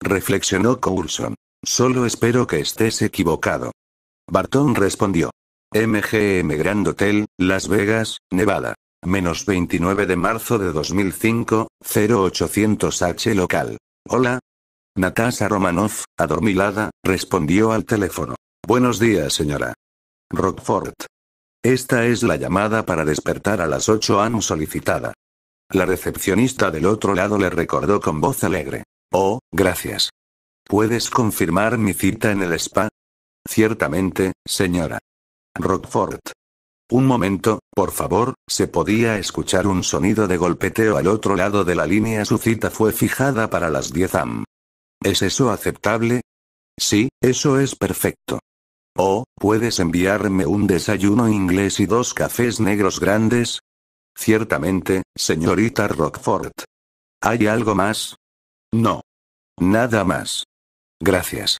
Reflexionó Coulson. Solo espero que estés equivocado. Barton respondió. MGM Grand Hotel, Las Vegas, Nevada. Menos 29 de marzo de 2005, 0800H local. Hola. Natasha Romanoff, adormilada, respondió al teléfono. Buenos días, señora. Rockford. Esta es la llamada para despertar a las 8 am solicitada. La recepcionista del otro lado le recordó con voz alegre. Oh, gracias. ¿Puedes confirmar mi cita en el spa? Ciertamente, señora. Rockford. Un momento, por favor, se podía escuchar un sonido de golpeteo al otro lado de la línea. Su cita fue fijada para las 10 am. ¿Es eso aceptable? Sí, eso es perfecto. Oh, ¿puedes enviarme un desayuno inglés y dos cafés negros grandes? Ciertamente, señorita Rockford. ¿Hay algo más? No. Nada más. Gracias.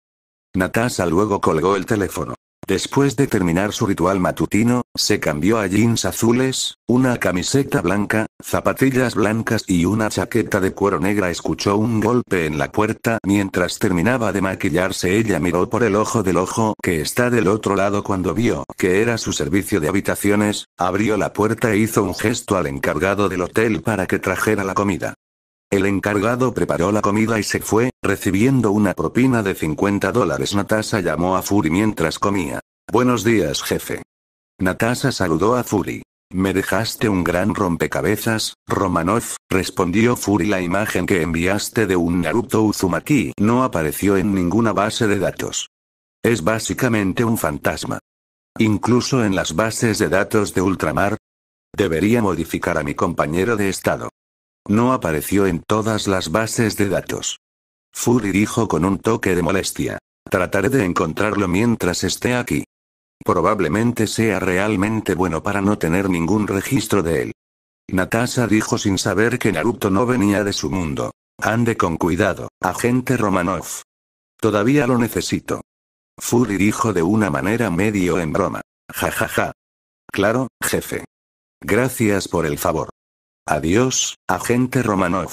Natasha luego colgó el teléfono. Después de terminar su ritual matutino, se cambió a jeans azules, una camiseta blanca, zapatillas blancas y una chaqueta de cuero negra. Escuchó un golpe en la puerta mientras terminaba de maquillarse. Ella miró por el ojo del ojo que está del otro lado cuando vio que era su servicio de habitaciones, abrió la puerta e hizo un gesto al encargado del hotel para que trajera la comida. El encargado preparó la comida y se fue, recibiendo una propina de 50 dólares. Natasha llamó a Fury mientras comía. Buenos días, jefe. Natasa saludó a Fury. Me dejaste un gran rompecabezas, Romanov, respondió Fury. La imagen que enviaste de un Naruto Uzumaki no apareció en ninguna base de datos. Es básicamente un fantasma. Incluso en las bases de datos de Ultramar. Debería modificar a mi compañero de estado. No apareció en todas las bases de datos. Fury dijo con un toque de molestia. Trataré de encontrarlo mientras esté aquí. Probablemente sea realmente bueno para no tener ningún registro de él. Natasha dijo sin saber que Naruto no venía de su mundo. Ande con cuidado, agente Romanov. Todavía lo necesito. Fury dijo de una manera medio en broma. Ja ja ja. Claro, jefe. Gracias por el favor. Adiós, agente Romanov.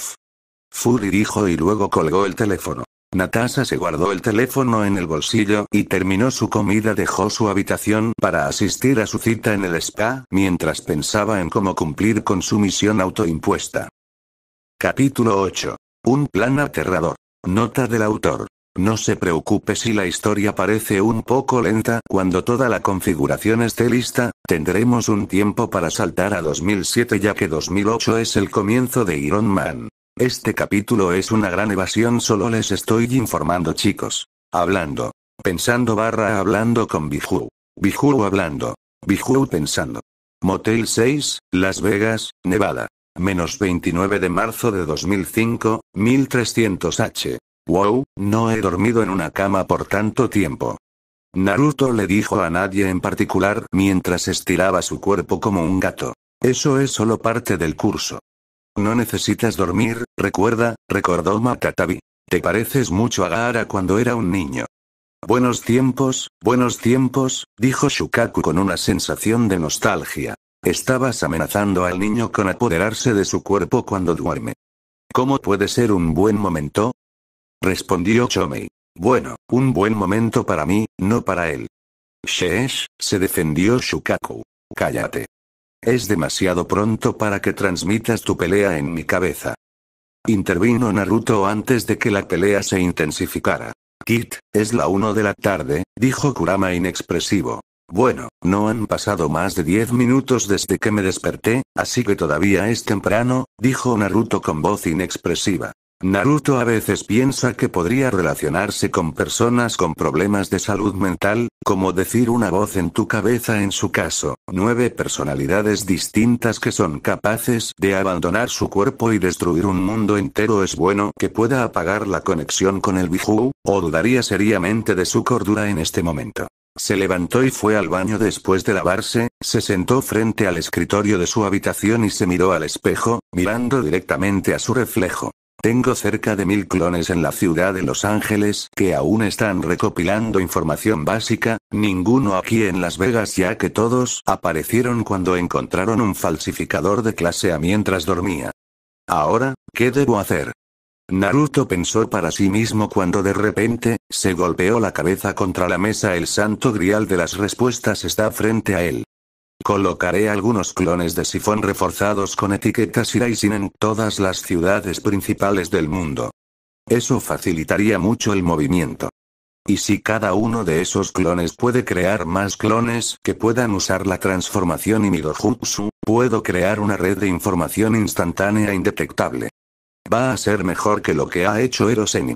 Fury dijo y luego colgó el teléfono. Natasha se guardó el teléfono en el bolsillo y terminó su comida. Dejó su habitación para asistir a su cita en el spa, mientras pensaba en cómo cumplir con su misión autoimpuesta. Capítulo 8. Un plan aterrador. Nota del autor. No se preocupe si la historia parece un poco lenta, cuando toda la configuración esté lista, tendremos un tiempo para saltar a 2007 ya que 2008 es el comienzo de Iron Man. Este capítulo es una gran evasión solo les estoy informando chicos. Hablando. Pensando barra hablando con Biju. Bijou hablando. Bijou pensando. Motel 6, Las Vegas, Nevada. Menos 29 de marzo de 2005, 1300 H. Wow, no he dormido en una cama por tanto tiempo. Naruto le dijo a nadie en particular mientras estiraba su cuerpo como un gato. Eso es solo parte del curso. No necesitas dormir, recuerda, recordó Matatabi. Te pareces mucho a Gaara cuando era un niño. Buenos tiempos, buenos tiempos, dijo Shukaku con una sensación de nostalgia. Estabas amenazando al niño con apoderarse de su cuerpo cuando duerme. ¿Cómo puede ser un buen momento? Respondió Chomei. Bueno, un buen momento para mí, no para él. Sheesh, se defendió Shukaku. Cállate. Es demasiado pronto para que transmitas tu pelea en mi cabeza. Intervino Naruto antes de que la pelea se intensificara. Kit, es la 1 de la tarde, dijo Kurama inexpresivo. Bueno, no han pasado más de 10 minutos desde que me desperté, así que todavía es temprano, dijo Naruto con voz inexpresiva. Naruto a veces piensa que podría relacionarse con personas con problemas de salud mental, como decir una voz en tu cabeza en su caso, nueve personalidades distintas que son capaces de abandonar su cuerpo y destruir un mundo entero es bueno que pueda apagar la conexión con el Biju, o dudaría seriamente de su cordura en este momento. Se levantó y fue al baño después de lavarse, se sentó frente al escritorio de su habitación y se miró al espejo, mirando directamente a su reflejo. Tengo cerca de mil clones en la ciudad de Los Ángeles que aún están recopilando información básica, ninguno aquí en Las Vegas ya que todos aparecieron cuando encontraron un falsificador de clase A mientras dormía. Ahora, ¿qué debo hacer? Naruto pensó para sí mismo cuando de repente, se golpeó la cabeza contra la mesa el santo grial de las respuestas está frente a él. Colocaré algunos clones de sifón reforzados con etiquetas Iraisin en todas las ciudades principales del mundo. Eso facilitaría mucho el movimiento. Y si cada uno de esos clones puede crear más clones que puedan usar la transformación y mi puedo crear una red de información instantánea e indetectable. Va a ser mejor que lo que ha hecho Eroseni.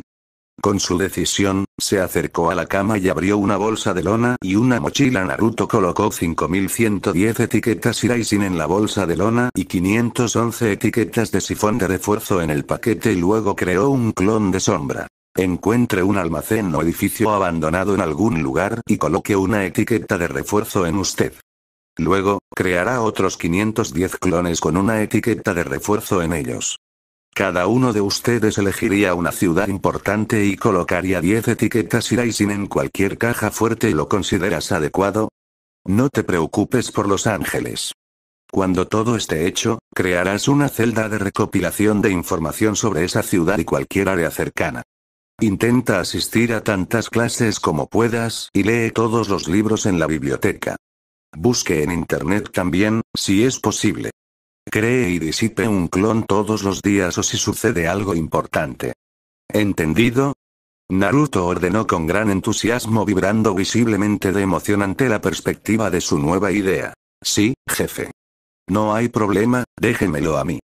Con su decisión, se acercó a la cama y abrió una bolsa de lona y una mochila. Naruto colocó 5110 etiquetas raising en la bolsa de lona y 511 etiquetas de sifón de refuerzo en el paquete y luego creó un clon de sombra. Encuentre un almacén o edificio abandonado en algún lugar y coloque una etiqueta de refuerzo en usted. Luego, creará otros 510 clones con una etiqueta de refuerzo en ellos. Cada uno de ustedes elegiría una ciudad importante y colocaría 10 etiquetas y en cualquier caja fuerte. ¿Lo consideras adecuado? No te preocupes por Los Ángeles. Cuando todo esté hecho, crearás una celda de recopilación de información sobre esa ciudad y cualquier área cercana. Intenta asistir a tantas clases como puedas y lee todos los libros en la biblioteca. Busque en Internet también, si es posible cree y disipe un clon todos los días o si sucede algo importante. ¿Entendido? Naruto ordenó con gran entusiasmo vibrando visiblemente de emoción ante la perspectiva de su nueva idea. Sí, jefe. No hay problema, déjemelo a mí.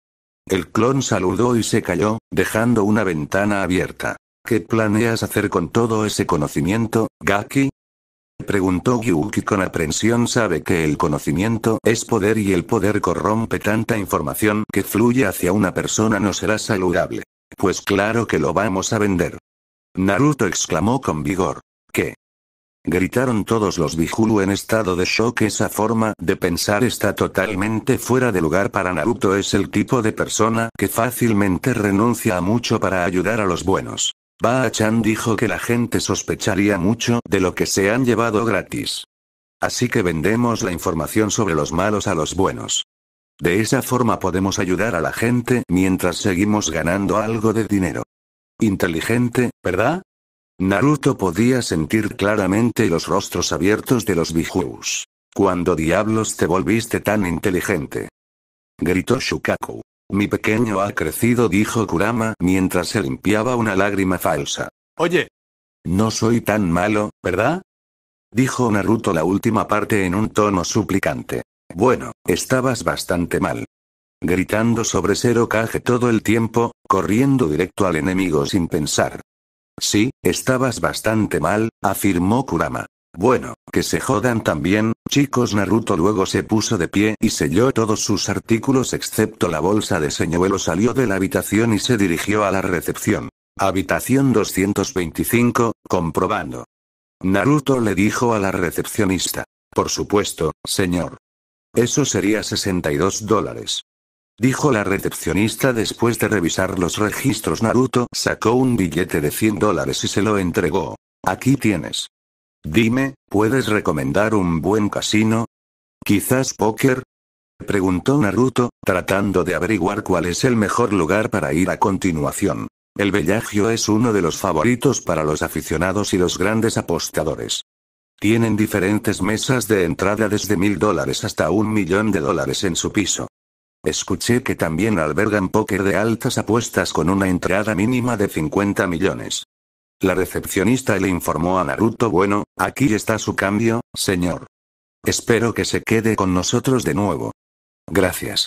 El clon saludó y se calló, dejando una ventana abierta. ¿Qué planeas hacer con todo ese conocimiento, Gaki? preguntó Yuki con aprensión sabe que el conocimiento es poder y el poder corrompe tanta información que fluye hacia una persona no será saludable. Pues claro que lo vamos a vender. Naruto exclamó con vigor. ¿Qué? Gritaron todos los Bijulu en estado de shock. Esa forma de pensar está totalmente fuera de lugar para Naruto. Es el tipo de persona que fácilmente renuncia a mucho para ayudar a los buenos ba Chan dijo que la gente sospecharía mucho de lo que se han llevado gratis. Así que vendemos la información sobre los malos a los buenos. De esa forma podemos ayudar a la gente mientras seguimos ganando algo de dinero. Inteligente, ¿verdad? Naruto podía sentir claramente los rostros abiertos de los Bijus. ¿Cuándo diablos te volviste tan inteligente? gritó Shukaku. Mi pequeño ha crecido, dijo Kurama mientras se limpiaba una lágrima falsa. Oye. No soy tan malo, ¿verdad? Dijo Naruto la última parte en un tono suplicante. Bueno, estabas bastante mal. Gritando sobre Zero Kage todo el tiempo, corriendo directo al enemigo sin pensar. Sí, estabas bastante mal, afirmó Kurama. Bueno, que se jodan también, chicos. Naruto luego se puso de pie y selló todos sus artículos excepto la bolsa de señuelo. Salió de la habitación y se dirigió a la recepción. Habitación 225, comprobando. Naruto le dijo a la recepcionista. Por supuesto, señor. Eso sería 62 dólares. Dijo la recepcionista después de revisar los registros. Naruto sacó un billete de 100 dólares y se lo entregó. Aquí tienes. Dime, ¿puedes recomendar un buen casino? ¿Quizás póker? Preguntó Naruto, tratando de averiguar cuál es el mejor lugar para ir a continuación. El Bellagio es uno de los favoritos para los aficionados y los grandes apostadores. Tienen diferentes mesas de entrada desde mil dólares hasta un millón de dólares en su piso. Escuché que también albergan póker de altas apuestas con una entrada mínima de 50 millones. La recepcionista le informó a Naruto Bueno, aquí está su cambio, señor. Espero que se quede con nosotros de nuevo. Gracias.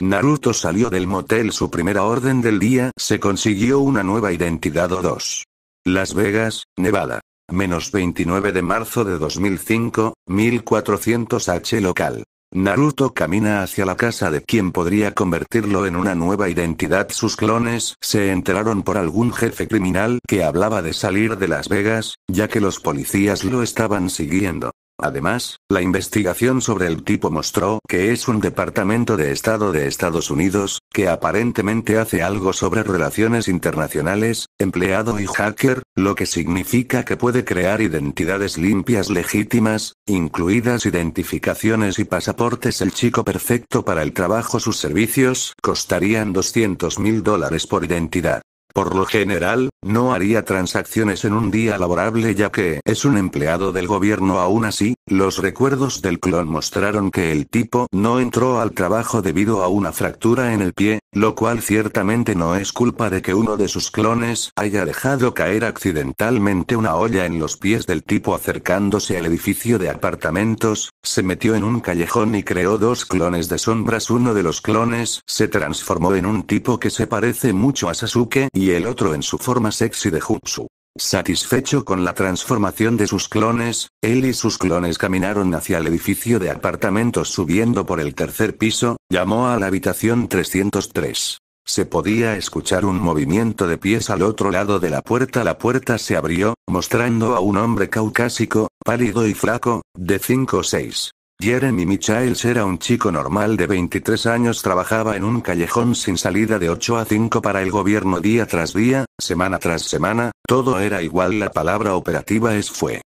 Naruto salió del motel su primera orden del día, se consiguió una nueva identidad o dos. Las Vegas, Nevada. Menos 29 de marzo de 2005, 1400 H local. Naruto camina hacia la casa de quien podría convertirlo en una nueva identidad. Sus clones se enteraron por algún jefe criminal que hablaba de salir de Las Vegas, ya que los policías lo estaban siguiendo. Además, la investigación sobre el tipo mostró que es un departamento de Estado de Estados Unidos, que aparentemente hace algo sobre relaciones internacionales, empleado y hacker, lo que significa que puede crear identidades limpias legítimas, incluidas identificaciones y pasaportes. El chico perfecto para el trabajo sus servicios costarían 200 mil dólares por identidad. Por lo general, no haría transacciones en un día laborable ya que es un empleado del gobierno. Aún así, los recuerdos del clon mostraron que el tipo no entró al trabajo debido a una fractura en el pie, lo cual ciertamente no es culpa de que uno de sus clones haya dejado caer accidentalmente una olla en los pies del tipo acercándose al edificio de apartamentos, se metió en un callejón y creó dos clones de sombras. Uno de los clones se transformó en un tipo que se parece mucho a Sasuke y y el otro en su forma sexy de Jutsu. Satisfecho con la transformación de sus clones, él y sus clones caminaron hacia el edificio de apartamentos subiendo por el tercer piso, llamó a la habitación 303. Se podía escuchar un movimiento de pies al otro lado de la puerta. La puerta se abrió, mostrando a un hombre caucásico, pálido y flaco, de 5 o 6 Jeremy Michaels era un chico normal de 23 años, trabajaba en un callejón sin salida de 8 a 5 para el gobierno día tras día, semana tras semana, todo era igual, la palabra operativa es fue.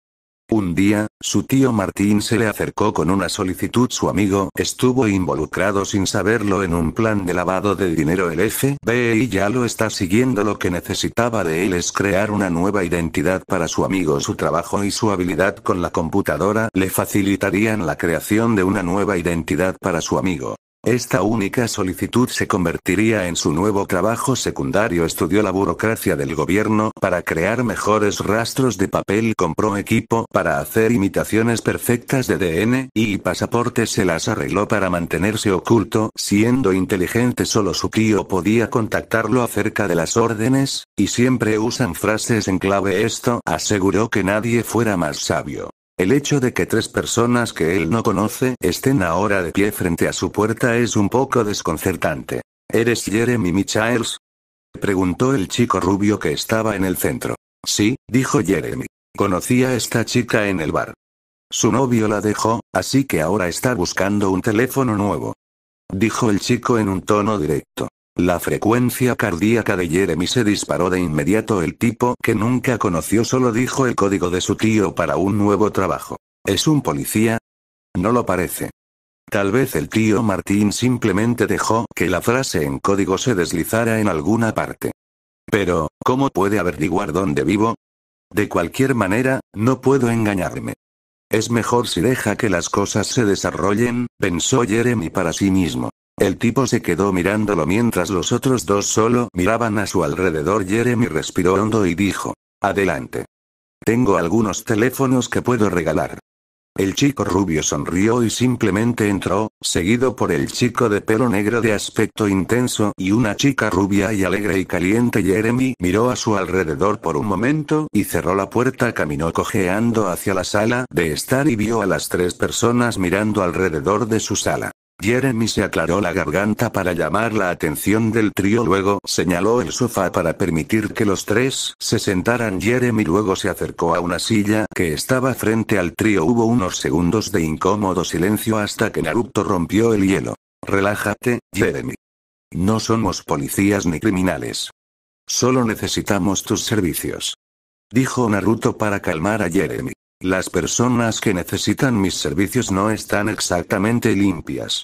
Un día, su tío Martín se le acercó con una solicitud. Su amigo estuvo involucrado sin saberlo en un plan de lavado de dinero. El FBI ya lo está siguiendo. Lo que necesitaba de él es crear una nueva identidad para su amigo. Su trabajo y su habilidad con la computadora le facilitarían la creación de una nueva identidad para su amigo. Esta única solicitud se convertiría en su nuevo trabajo secundario. Estudió la burocracia del gobierno para crear mejores rastros de papel. Compró equipo para hacer imitaciones perfectas de DN y pasaportes. Se las arregló para mantenerse oculto. Siendo inteligente, solo su tío podía contactarlo acerca de las órdenes, y siempre usan frases en clave. Esto aseguró que nadie fuera más sabio. El hecho de que tres personas que él no conoce estén ahora de pie frente a su puerta es un poco desconcertante. ¿Eres Jeremy Michaels? preguntó el chico rubio que estaba en el centro. Sí, dijo Jeremy. Conocía a esta chica en el bar. Su novio la dejó, así que ahora está buscando un teléfono nuevo. Dijo el chico en un tono directo. La frecuencia cardíaca de Jeremy se disparó de inmediato. El tipo que nunca conoció solo dijo el código de su tío para un nuevo trabajo. ¿Es un policía? No lo parece. Tal vez el tío Martín simplemente dejó que la frase en código se deslizara en alguna parte. Pero, ¿cómo puede averiguar dónde vivo? De cualquier manera, no puedo engañarme. Es mejor si deja que las cosas se desarrollen, pensó Jeremy para sí mismo. El tipo se quedó mirándolo mientras los otros dos solo miraban a su alrededor. Jeremy respiró hondo y dijo, Adelante. Tengo algunos teléfonos que puedo regalar. El chico rubio sonrió y simplemente entró, seguido por el chico de pelo negro de aspecto intenso y una chica rubia y alegre y caliente. Jeremy miró a su alrededor por un momento y cerró la puerta. Caminó cojeando hacia la sala de estar y vio a las tres personas mirando alrededor de su sala. Jeremy se aclaró la garganta para llamar la atención del trío, luego señaló el sofá para permitir que los tres se sentaran. Jeremy luego se acercó a una silla que estaba frente al trío. Hubo unos segundos de incómodo silencio hasta que Naruto rompió el hielo. Relájate, Jeremy. No somos policías ni criminales. Solo necesitamos tus servicios. Dijo Naruto para calmar a Jeremy. Las personas que necesitan mis servicios no están exactamente limpias.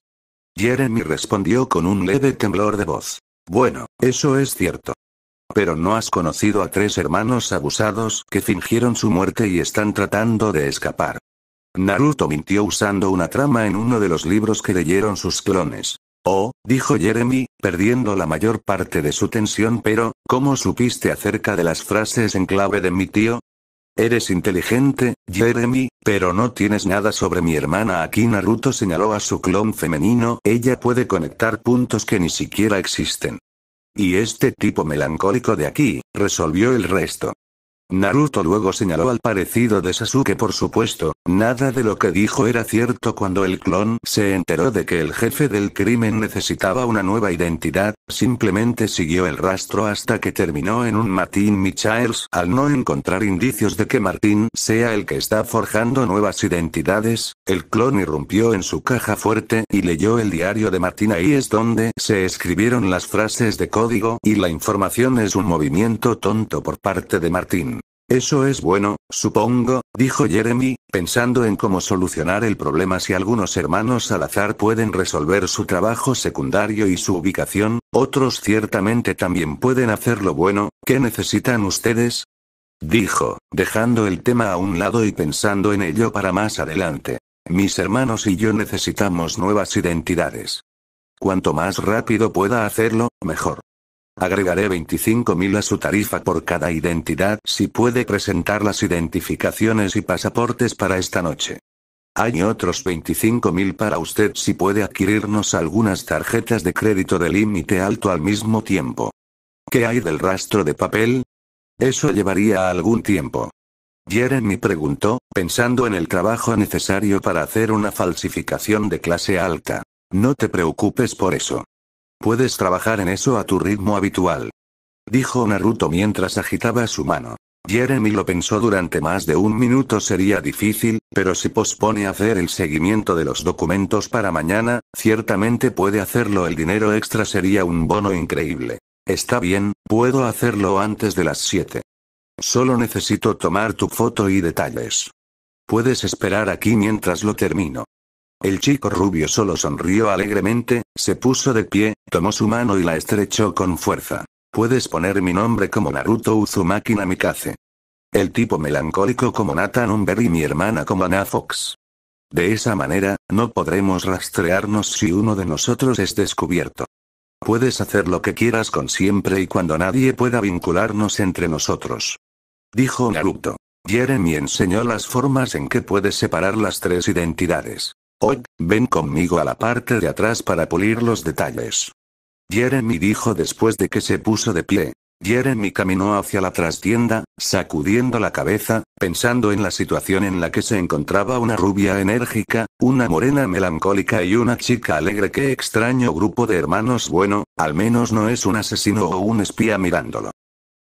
Jeremy respondió con un leve temblor de voz. Bueno, eso es cierto. Pero no has conocido a tres hermanos abusados que fingieron su muerte y están tratando de escapar. Naruto mintió usando una trama en uno de los libros que leyeron sus clones. Oh, dijo Jeremy, perdiendo la mayor parte de su tensión, pero, ¿cómo supiste acerca de las frases en clave de mi tío? Eres inteligente, Jeremy, pero no tienes nada sobre mi hermana. Aquí Naruto señaló a su clon femenino, ella puede conectar puntos que ni siquiera existen. Y este tipo melancólico de aquí, resolvió el resto. Naruto luego señaló al parecido de Sasuke por supuesto, nada de lo que dijo era cierto cuando el clon se enteró de que el jefe del crimen necesitaba una nueva identidad, simplemente siguió el rastro hasta que terminó en un Martin Michaels. Al no encontrar indicios de que Martin sea el que está forjando nuevas identidades, el clon irrumpió en su caja fuerte y leyó el diario de Martin ahí es donde se escribieron las frases de código y la información es un movimiento tonto por parte de Martin. Eso es bueno, supongo, dijo Jeremy, pensando en cómo solucionar el problema si algunos hermanos al azar pueden resolver su trabajo secundario y su ubicación, otros ciertamente también pueden hacerlo bueno, ¿qué necesitan ustedes? Dijo, dejando el tema a un lado y pensando en ello para más adelante. Mis hermanos y yo necesitamos nuevas identidades. Cuanto más rápido pueda hacerlo, mejor. Agregaré 25.000 a su tarifa por cada identidad si puede presentar las identificaciones y pasaportes para esta noche. Hay otros 25.000 para usted si puede adquirirnos algunas tarjetas de crédito de límite alto al mismo tiempo. ¿Qué hay del rastro de papel? Eso llevaría algún tiempo. Jeremy preguntó, pensando en el trabajo necesario para hacer una falsificación de clase alta. No te preocupes por eso. Puedes trabajar en eso a tu ritmo habitual. Dijo Naruto mientras agitaba su mano. Jeremy lo pensó durante más de un minuto sería difícil, pero si pospone hacer el seguimiento de los documentos para mañana, ciertamente puede hacerlo el dinero extra sería un bono increíble. Está bien, puedo hacerlo antes de las 7. Solo necesito tomar tu foto y detalles. Puedes esperar aquí mientras lo termino. El chico rubio solo sonrió alegremente, se puso de pie, tomó su mano y la estrechó con fuerza. Puedes poner mi nombre como Naruto Uzumaki Namikaze. El tipo melancólico como Nathan Umber y mi hermana como Ana Fox. De esa manera, no podremos rastrearnos si uno de nosotros es descubierto. Puedes hacer lo que quieras con siempre y cuando nadie pueda vincularnos entre nosotros. Dijo Naruto. Jeremy enseñó las formas en que puedes separar las tres identidades. Hoy, ven conmigo a la parte de atrás para pulir los detalles. Jeremy dijo después de que se puso de pie. Jeremy caminó hacia la trastienda, sacudiendo la cabeza, pensando en la situación en la que se encontraba una rubia enérgica, una morena melancólica y una chica alegre. Qué extraño grupo de hermanos. Bueno, al menos no es un asesino o un espía mirándolo.